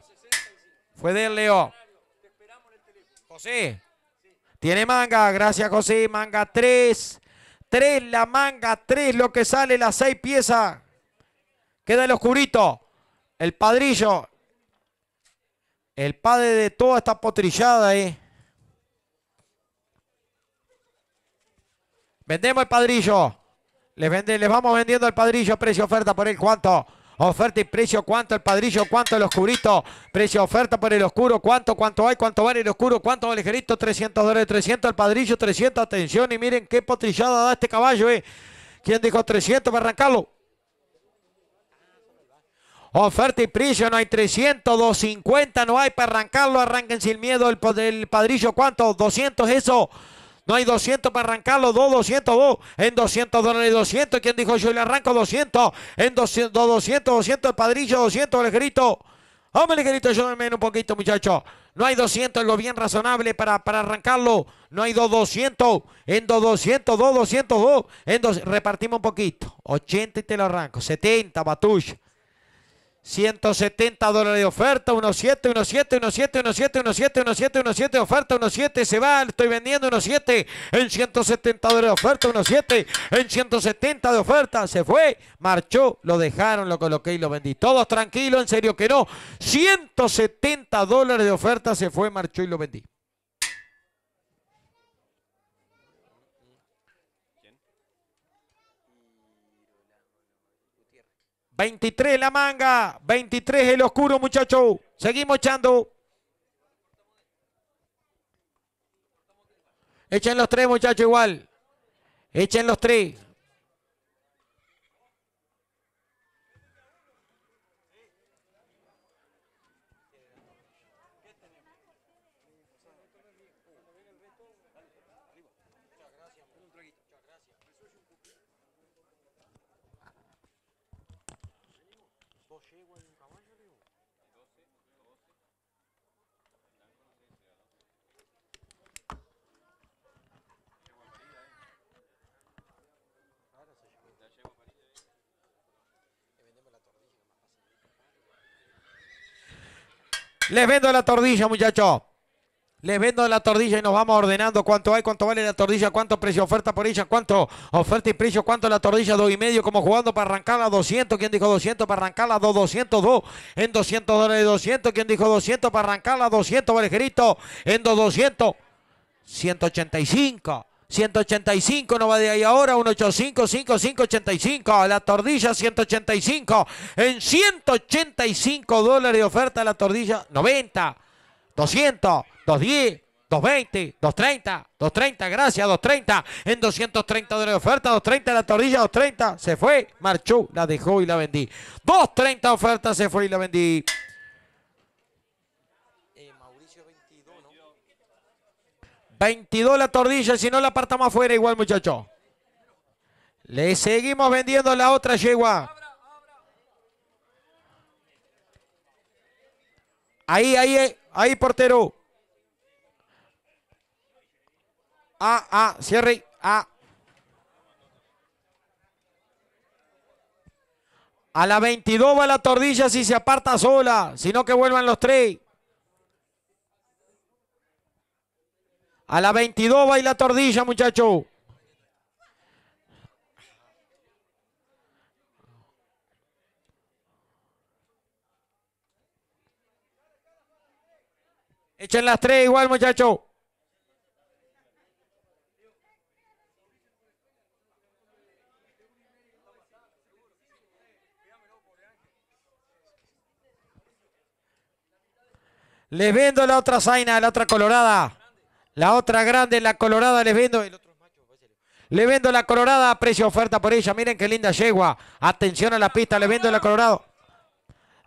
Fue del Leo. José, tiene manga, gracias José. Manga 3, 3, la manga 3, lo que sale, las 6 piezas. Queda el oscurito, el padrillo, el padre de toda esta potrillada Eh. Vendemos el padrillo. Les, vende, les vamos vendiendo el padrillo. Precio oferta por el ¿Cuánto? Oferta y precio. ¿Cuánto el padrillo? ¿Cuánto el oscurito? Precio oferta por el oscuro. ¿Cuánto? ¿Cuánto hay? ¿Cuánto vale el oscuro? ¿Cuánto vale el ligerito? 300 dólares. 300 el padrillo. 300. Atención. Y miren qué potrillada da este caballo, eh. ¿Quién dijo 300 para arrancarlo? Oferta y precio, no hay 300, 250, no hay para arrancarlo, arranquen sin miedo el, padrillo, ¿cuánto? 200 eso. No hay 200 para arrancarlo, 2, 200, 2, en 200 dólares, 200. ¿Quién dijo yo le arranco 200? En 200, 200, 200, el padrillo, 200, el grito. Hombre, grito, yo menos un poquito, muchachos. No hay 200, es lo bien razonable para, para arrancarlo. No hay 2, 200, en 2, 200, 2, 200, en 2, repartimos un poquito. 80 y te lo arranco, 70, Batush. 170 dólares de oferta, 1.7, 1.7, 1.7, 1.7, 1.7, 1.7, 1.7, oferta, 1.7, se va, estoy vendiendo 1.7 en 170 dólares de oferta, 1.7 en 170 de oferta, se fue, marchó, lo dejaron, lo coloqué y lo vendí. Todos tranquilos, en serio que no, 170 dólares de oferta, se fue, marchó y lo vendí. 23 la manga, 23 el oscuro, muchachos. Seguimos echando. Echen los tres, muchachos, igual. Echen los tres. Le Les vendo la tordilla, muchachos. Les vendo la tortilla y nos vamos ordenando cuánto hay, cuánto vale la tortilla cuánto precio oferta por ella, cuánto oferta y precio, cuánto la tortilla dos y medio, como jugando para arrancarla 200, ¿quién dijo 200? Para arrancarla 2, 202, en 200 dólares 200, ¿quién dijo 200? Para arrancarla 200, Valerito, en 2, 200, 185. 185 no va de ahí ahora, 185, 5585, la tordilla 185, en 185 dólares de oferta la tordilla 90. 200, 210, 220, 230, 230, gracias, 230. En 230 de la oferta, 230 la tortilla 230. Se fue, marchó, la dejó y la vendí. 230 oferta, se fue y la vendí. Eh, Mauricio 22, ¿no? 22 la tortilla si no la apartamos afuera igual, muchachos. Le seguimos vendiendo la otra yegua. Ahí, ahí, eh, ahí, portero. Ah, ah, cierre. Ah. A la 22 va la tordilla si se aparta sola. Si no, que vuelvan los tres. A la 22 va y la tordilla, muchachos. Echen las tres igual, muchachos. Les vendo la otra zaina, la otra colorada. La otra grande, la colorada, les vendo. Les vendo la colorada precio oferta por ella. Miren qué linda yegua. Atención a la pista, les vendo la colorada.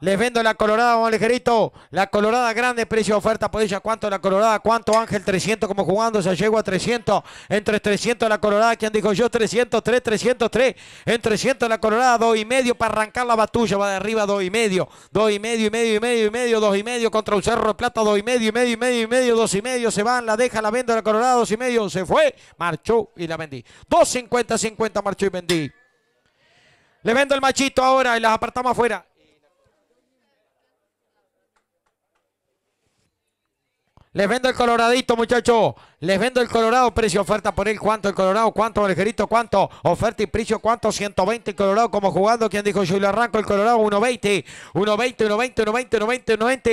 Les vendo la colorada, vamos ligerito. La colorada grande, precio de oferta por ella. ¿Cuánto la colorada? ¿Cuánto Ángel? 300 como jugando. Se llegó a 300. Entre 300 la colorada. ¿Quién dijo yo? 300, 300, 303. Entre 300 la colorada. 2 y medio para arrancar la batulla. Va de arriba 2 y medio. 2 y medio y medio y medio y medio. 2 y medio contra un cerro de plata. 2 y medio y medio y medio y medio. 2 y medio. Se van. La deja, la vendo la colorada. 2 y medio. Se fue. Marchó y la vendí. 250, 50. Marchó y vendí. Le vendo el machito ahora y las apartamos afuera. Les vendo el coloradito, muchachos. Les vendo el colorado. Precio oferta por él. ¿Cuánto el colorado? ¿Cuánto jerito? ¿Cuánto? Oferta y precio. ¿Cuánto? 120 el colorado. Como jugando. ¿Quién dijo? Yo le arranco el colorado. 120. 120, 120, 120, 90, 90.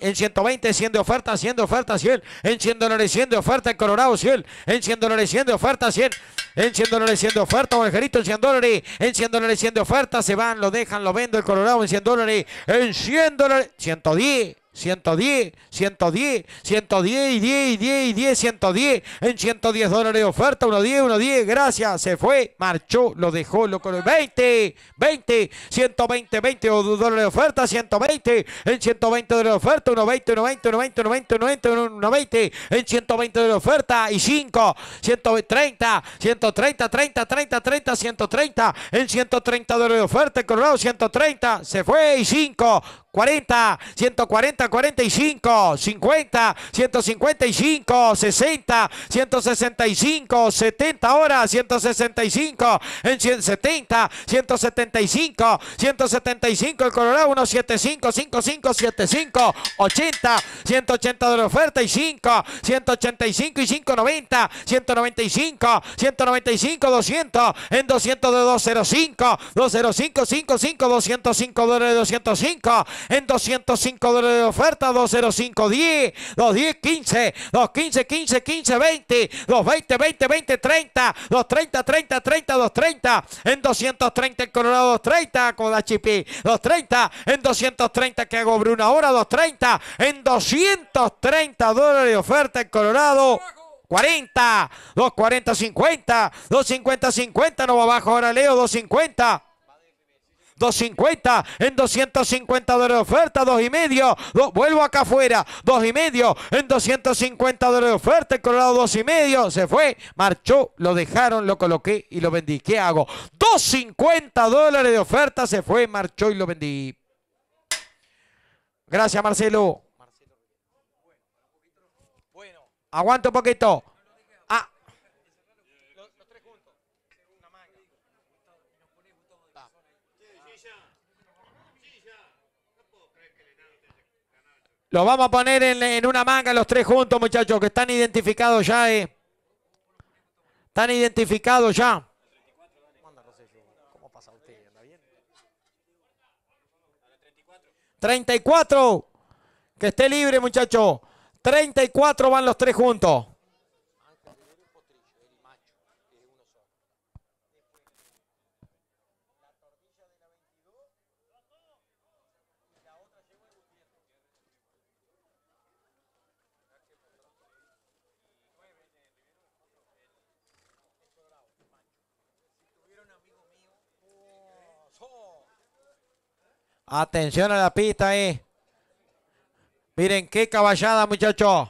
En 120, 100 de oferta, 100 de oferta, 100. En 100 dólares, 100 de oferta el colorado, 100. En 100 dólares, 100 de oferta, 100. En 100 dólares, 100 de oferta. Orejerito en 100 dólares. En 100 dólares, 100 de oferta. Se van, lo dejan, lo vendo el colorado en 100 dólares. En 100 dólares, 110. 110, 110, 110 y 10 y 10 10, 110. En 110 dólares de oferta, 110, 110, gracias, se fue, marchó, lo dejó, lo colocó. 20, 20, 120, 20 dólares de oferta, 120. En 120 dólares de oferta, 120, 120, 120, 120, 90, 120. En 120 dólares de oferta y 5, 130, 130, 30, 30, 30, 130. En 130 dólares de oferta, Colorado, 130, se fue y 5. 40, 140, 45, 50, 155, 60, 165, 70 horas 165, en 170, 175, 175, el Colorado 175, 55, 75, 80, 180 de la oferta y 5, 185 y 590, 195, 195, 200, en 200 de 205, 205, 55, 205 dólares, 205, en 205 dólares de oferta, 205, 10, 210, 15, 215, 15, 15, 20, 220, 20, 20, 30, 230, 30, 30, 230, en 230 en Colorado, 230 con la Chipi, 230 en 230 que hago Bruno ahora, 230 en 230 dólares de oferta en Colorado. 40, 240, 50, 250, 50, no va abajo ahora Leo, 250. 250 en 250 dólares de oferta, dos y medio, vuelvo acá afuera, dos y medio en 250 dólares de oferta, el Colorado dos y medio, se fue, marchó, lo dejaron, lo coloqué y lo vendí. ¿Qué hago? 250 dólares de oferta, se fue, marchó y lo vendí. Gracias, Marcelo. Aguanta un poquito. Lo vamos a poner en, una manga los tres juntos, muchachos, que están identificados ya. Eh. Están identificados ya. 34. Que esté libre, muchachos. 34 van los tres juntos. Atención a la pista ahí. Miren qué caballada, muchachos.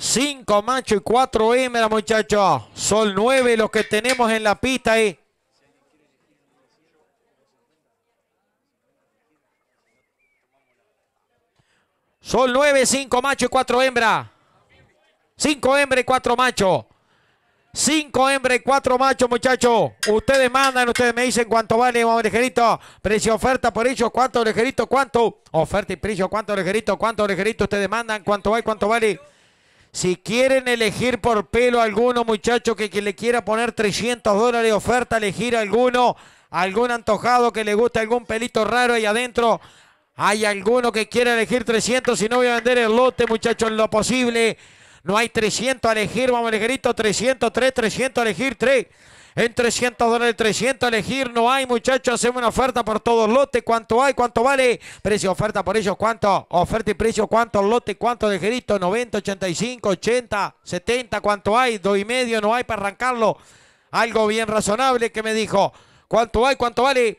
Cinco machos y cuatro hembras, muchachos. Son nueve los que tenemos en la pista ahí. Son nueve, cinco machos y cuatro hembras. Cinco hembras y cuatro machos. Cinco hembras y cuatro machos, muchachos. Ustedes mandan, ustedes me dicen cuánto vale un orejerito. Precio, oferta por ellos, cuánto orejerito, cuánto. Oferta y precio, cuánto orejerito, cuánto orejerito. Ustedes mandan, cuánto vale, cuánto vale. Si quieren elegir por pelo alguno, muchachos, que, le quiera poner 300 dólares de oferta, elegir alguno, algún antojado que le guste algún pelito raro ahí adentro. Hay alguno que quiera elegir 300, si no voy a vender el lote, muchachos, en lo posible. No hay 300 a elegir, vamos elegir, 303, 300 a elegir, 3. En 300 dólares, 300 a elegir, no hay muchachos, hacemos una oferta por todos los lotes, cuánto hay, cuánto vale, precio, oferta por ellos, cuánto, oferta y precio, cuánto lote, cuánto Jerito? 90, 85, 80, 70, cuánto hay, dos y medio, no hay para arrancarlo, algo bien razonable que me dijo, cuánto hay, cuánto vale,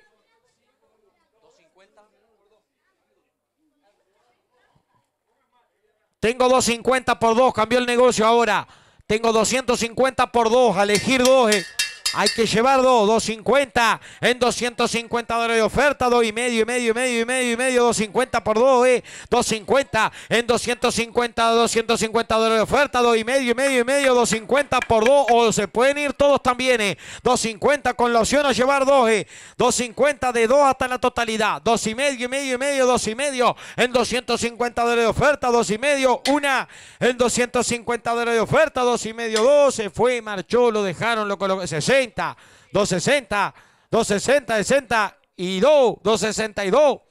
Tengo 250 por 2, cambió el negocio ahora. Tengo 250 por 2, a elegir 2. Hay que llevar dos, 250 en 250 dólares de oferta. dos y medio, y medio, y medio, y medio, y medio. 250 por dos, eh. 250 en 250, 250 dólares de oferta. dos y medio, y medio, y medio. 250 por dos. O se pueden ir todos también, eh. 250 con la opción a llevar dos, eh. 250 de 2 hasta la totalidad. Dos y medio, y medio, y medio, dos y medio en 250 dólares de oferta. dos y medio, una en 250 dólares de oferta. dos y medio, 2. Se fue, marchó, lo dejaron, lo colocó. Se 260, 260, 60 y 2, 262.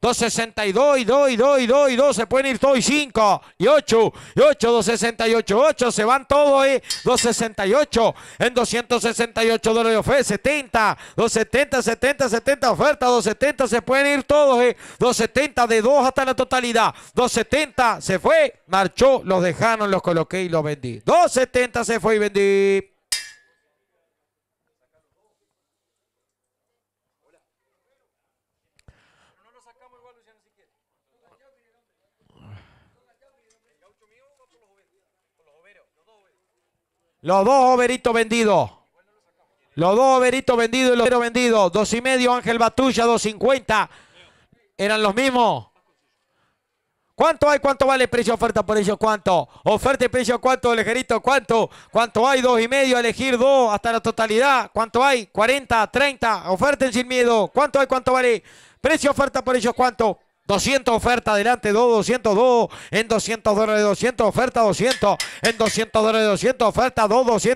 262 y 2 y 2 y 2 y 2 se pueden ir todos y 5 y 8 y 8 268 8 se van todos eh, 268 en 268 dólares de oferta 70 270 70 70 oferta 270 se pueden ir todos eh, 270 de 2 hasta la totalidad 270 se fue marchó los dejaron los coloqué y los vendí 270 se fue y vendí Los dos overitos vendidos. Los dos overitos vendidos y los cero vendidos. Dos y medio, Ángel Batulla, cincuenta, Eran los mismos. ¿Cuánto hay? ¿Cuánto vale precio oferta por ellos, ¿Cuánto? Oferta y precio cuánto, Lejerito, ¿cuánto? ¿Cuánto hay? Dos y medio, elegir dos hasta la totalidad. ¿Cuánto hay? Cuarenta, treinta, oferten sin miedo. ¿Cuánto hay? ¿Cuánto vale? Precio oferta por ellos, ¿cuánto? 200 oferta, adelante 2, 202, en 200 dólares 200 oferta, 200, en 200 dólares 200 oferta, 2, 2.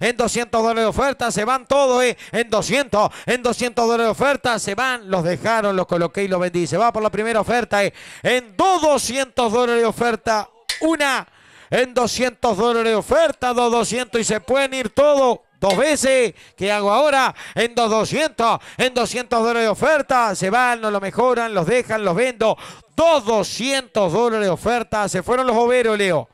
en 200 dólares de oferta, se van todos, eh, en 200, en 200 dólares de oferta, se van, los dejaron, los coloqué y los vendí, se va por la primera oferta, eh, en 2, 200 dólares de oferta, una, en 200 dólares de oferta, 2, 200 y se pueden ir todos dos veces. ¿Qué hago ahora? En dos 200, en 200 dólares de oferta. Se van, no lo mejoran, los dejan, los vendo. Dos 200 dólares de oferta. Se fueron los overos, Leo.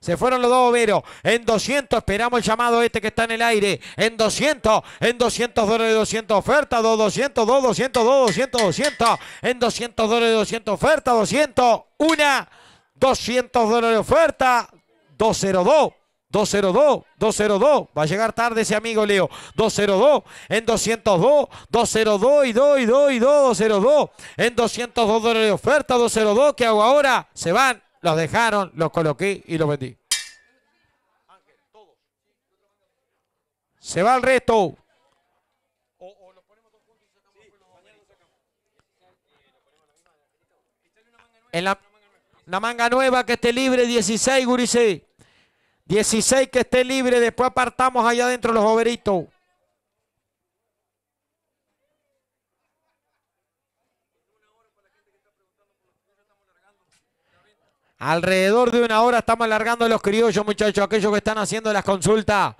Se fueron los dos overos. En 200 esperamos el llamado este que está en el aire. En 200, en 200 dólares de 200 oferta. 2.200, 200, 2, 200, 2, 200, 200. En 200 dólares de 200 oferta. 200, una. 200 dólares de oferta. 202. 202, 202, va a llegar tarde ese amigo Leo. 202, en 202, 202 y 2 y 2 y 2, 202, en 202 dólares de oferta, 202, ¿qué hago ahora? Se van, los dejaron, los coloqué y los vendí. Se va el resto. En la, la manga nueva que esté libre, 16, Gurisei. 16 que esté libre. Después apartamos allá adentro los overitos. Alrededor de una hora estamos alargando los criollos, muchachos, aquellos que están haciendo las consultas.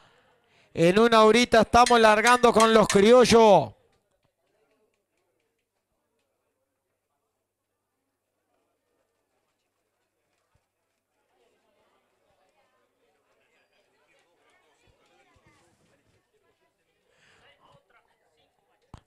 En una horita estamos largando con los criollos.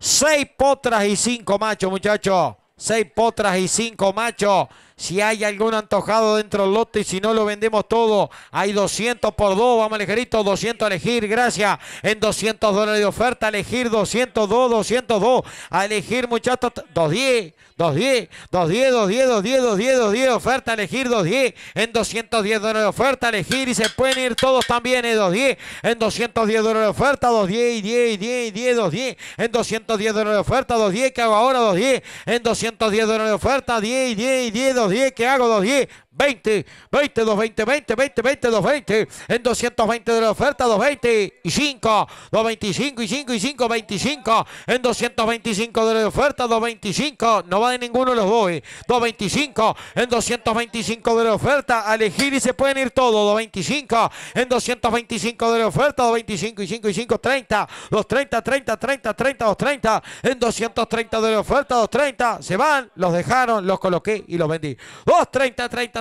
Seis potras y cinco machos, muchachos. Seis potras y cinco machos. Si hay algún antojado dentro del lote y si no lo vendemos todo, hay 200 por 2, vamos ligerito, 200 a elegir, gracias. En 200 dólares de oferta, elegir 202, 202, a elegir muchachos, 210, 210, 210, 210, 210, 210, oferta elegir 210 en 210 dólares oferta elegir y se pueden ir todos también ¿eh? en 210 en 210 dólares oferta 210 y 10 10 10 dos 10 en 210 dólares oferta 210 ¿qué hago ahora 210 en 210 dólares oferta 10 10 10 10 210 que hago 210 20, 20, 220, 20, 20, 20, 20. En 220 de la oferta, 220 y 5, 225 y 5 y 5, 25. En 225 de la oferta, 225. No va de ninguno los eh. voy 225 en 225 de la oferta. A elegir y se pueden ir todos. 225 en 225 de la oferta. 225 y 5 y 5, 30. 230, 30, 30, 30, 230. En 230 de la oferta, 230. Se van, los dejaron, los coloqué y los vendí. 230, 30.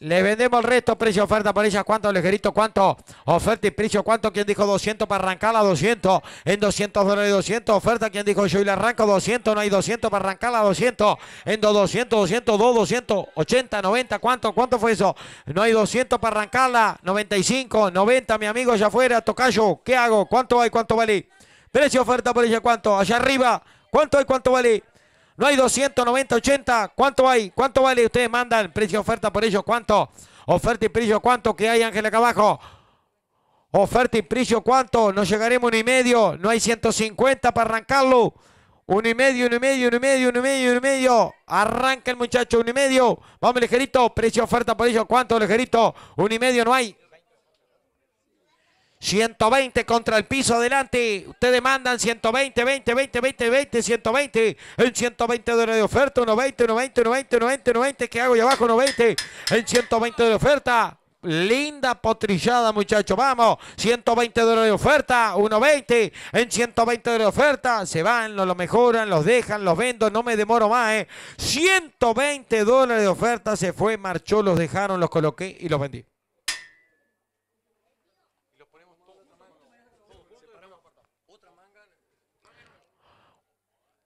Le vendemos el resto, precio, oferta por ella ¿Cuánto, ligerito? ¿Cuánto? Oferta y precio. ¿Cuánto? ¿Quién dijo 200 para arrancarla? 200. En 200 dólares 200. Oferta. ¿Quién dijo yo y le arranco 200? No hay 200 para arrancarla. 200. En 200, 200, 200, 80, 90. ¿Cuánto? ¿Cuánto fue eso? No hay 200 para arrancarla. 95, 90. Mi amigo allá afuera. Tocayo. ¿Qué hago? ¿Cuánto hay? ¿Cuánto vale? Precio, oferta por ella. ¿Cuánto? Allá arriba. ¿Cuánto hay? ¿Cuánto vale? No hay 290, 80. ¿Cuánto hay? ¿Cuánto vale? Ustedes mandan precio oferta por ellos, ¿Cuánto? Oferta y precio. ¿Cuánto que hay, Ángel, acá abajo? Oferta y precio. ¿Cuánto? No llegaremos a uno y medio. No hay 150 para arrancarlo. Uno y medio, uno y medio, uno y medio, uno y medio, uno y medio. Arranca el muchacho, uno y medio. Vamos, ligerito. Precio oferta por ellos, ¿Cuánto, ligerito? Uno y medio no hay. 120 contra el piso adelante. Ustedes mandan 120, 20, 20, 20, 20, 120. En 120 dólares de oferta. 120, 120, 120, 120, 90. ¿Qué hago yo abajo? 90. En 120 de oferta. Linda potrillada, muchachos. Vamos. 120 dólares de oferta. 120. En 120 dólares de oferta. Se van, los lo mejoran, los dejan, los vendo. No me demoro más, 120 eh. dólares de oferta. Se fue, marchó, los dejaron, los coloqué y los vendí.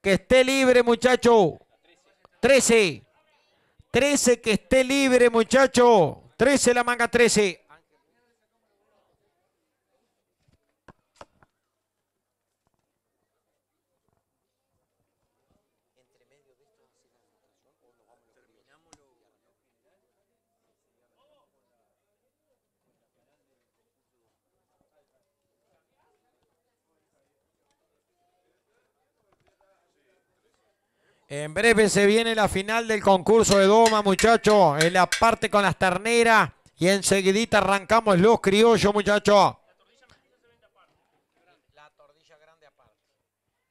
Que esté libre, muchacho. 13. 13 que esté libre, muchacho. 13 la manga 13. En breve se viene la final del concurso de Doma, muchachos. En la parte con las terneras. Y enseguidita arrancamos los criollos, muchachos. La grande aparte.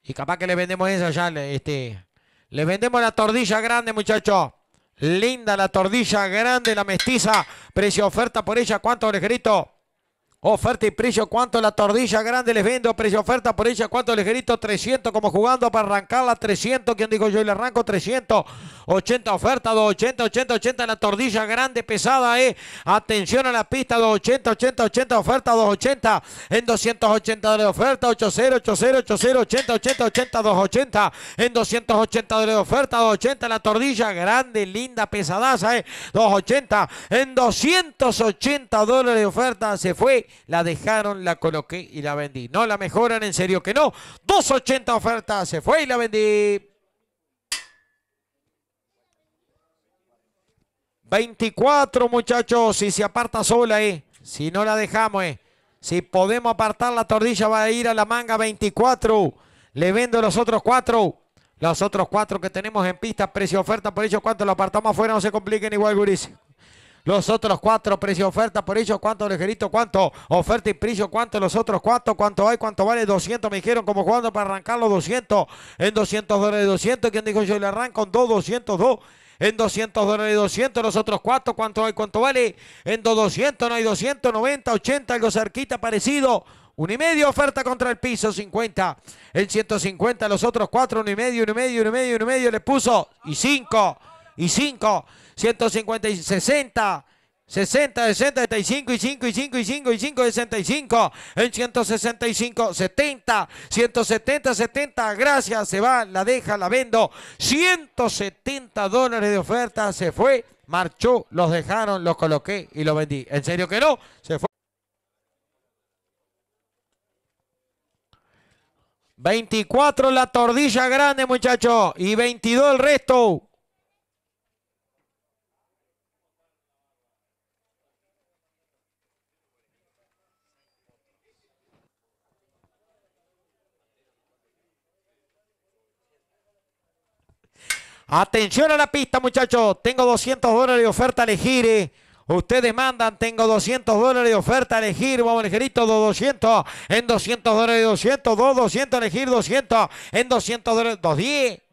Y capaz que le vendemos esa ya, este. Le vendemos la tordilla grande, muchachos. Linda la tordilla grande, la mestiza. Precio oferta por ella. ¿Cuánto, grito? Oferta y precio, ¿cuánto la tordilla grande les vendo? Precio oferta por ella, ¿cuánto grito 300, como jugando para arrancarla, 300. ¿Quién dijo yo? y Le arranco 300. 80, oferta, 280, 80, 80, la tordilla grande, pesada, ¿eh? Atención a la pista, 280, 80, 80, oferta, 280, en 280 dólares de oferta, 80, 80, 80, 80, 80, 80, 280, en 280 dólares de oferta, 280, la tordilla grande, linda, pesadaza, ¿eh? 280, en 280 dólares de oferta, se fue la dejaron, la coloqué y la vendí. No la mejoran, en serio que no. 2.80 ofertas se fue y la vendí. 24 muchachos, si se aparta sola, eh. Si no la dejamos, eh. Si podemos apartar la tordilla va a ir a la manga 24. Le vendo los otros cuatro. Los otros cuatro que tenemos en pista, precio oferta, por eso cuánto lo apartamos afuera, no se compliquen igual, Guris. Los otros cuatro, precio oferta por eso, cuánto ligerito, cuánto oferta y precio, cuánto los otros cuatro, cuánto hay, cuánto vale 200, me dijeron como jugando para arrancar los 200 en 200 dólares 200, ¿Quién dijo yo le arranco en 2, 202 en 200 dólares 200, los otros cuatro, cuánto hay, cuánto vale en 2, 200, no hay 290, 80, algo cerquita parecido. Un y medio oferta contra el piso, 50. En 150, los otros cuatro, un y medio, un y medio, un y medio, un y medio, le puso. Y 5, y 5. 150 y 60. 60, 65 y 5 y 5 y 5 y 5, 65 en 165, 70, 170, 70, gracias, se va, la deja, la vendo, 170 dólares de oferta, se fue, marchó, los dejaron, los coloqué y los vendí. ¿En serio que no? Se fue. 24 la tordilla grande, muchachos, y 22 el resto. Atención a la pista, muchachos. Tengo 200 dólares de oferta a elegir. Eh. Ustedes mandan, tengo 200 dólares de oferta a elegir, vamos ligerito, 200, en 200 dólares, 200, 2, 200, elegir 200, en 200 dólares, 210, 210.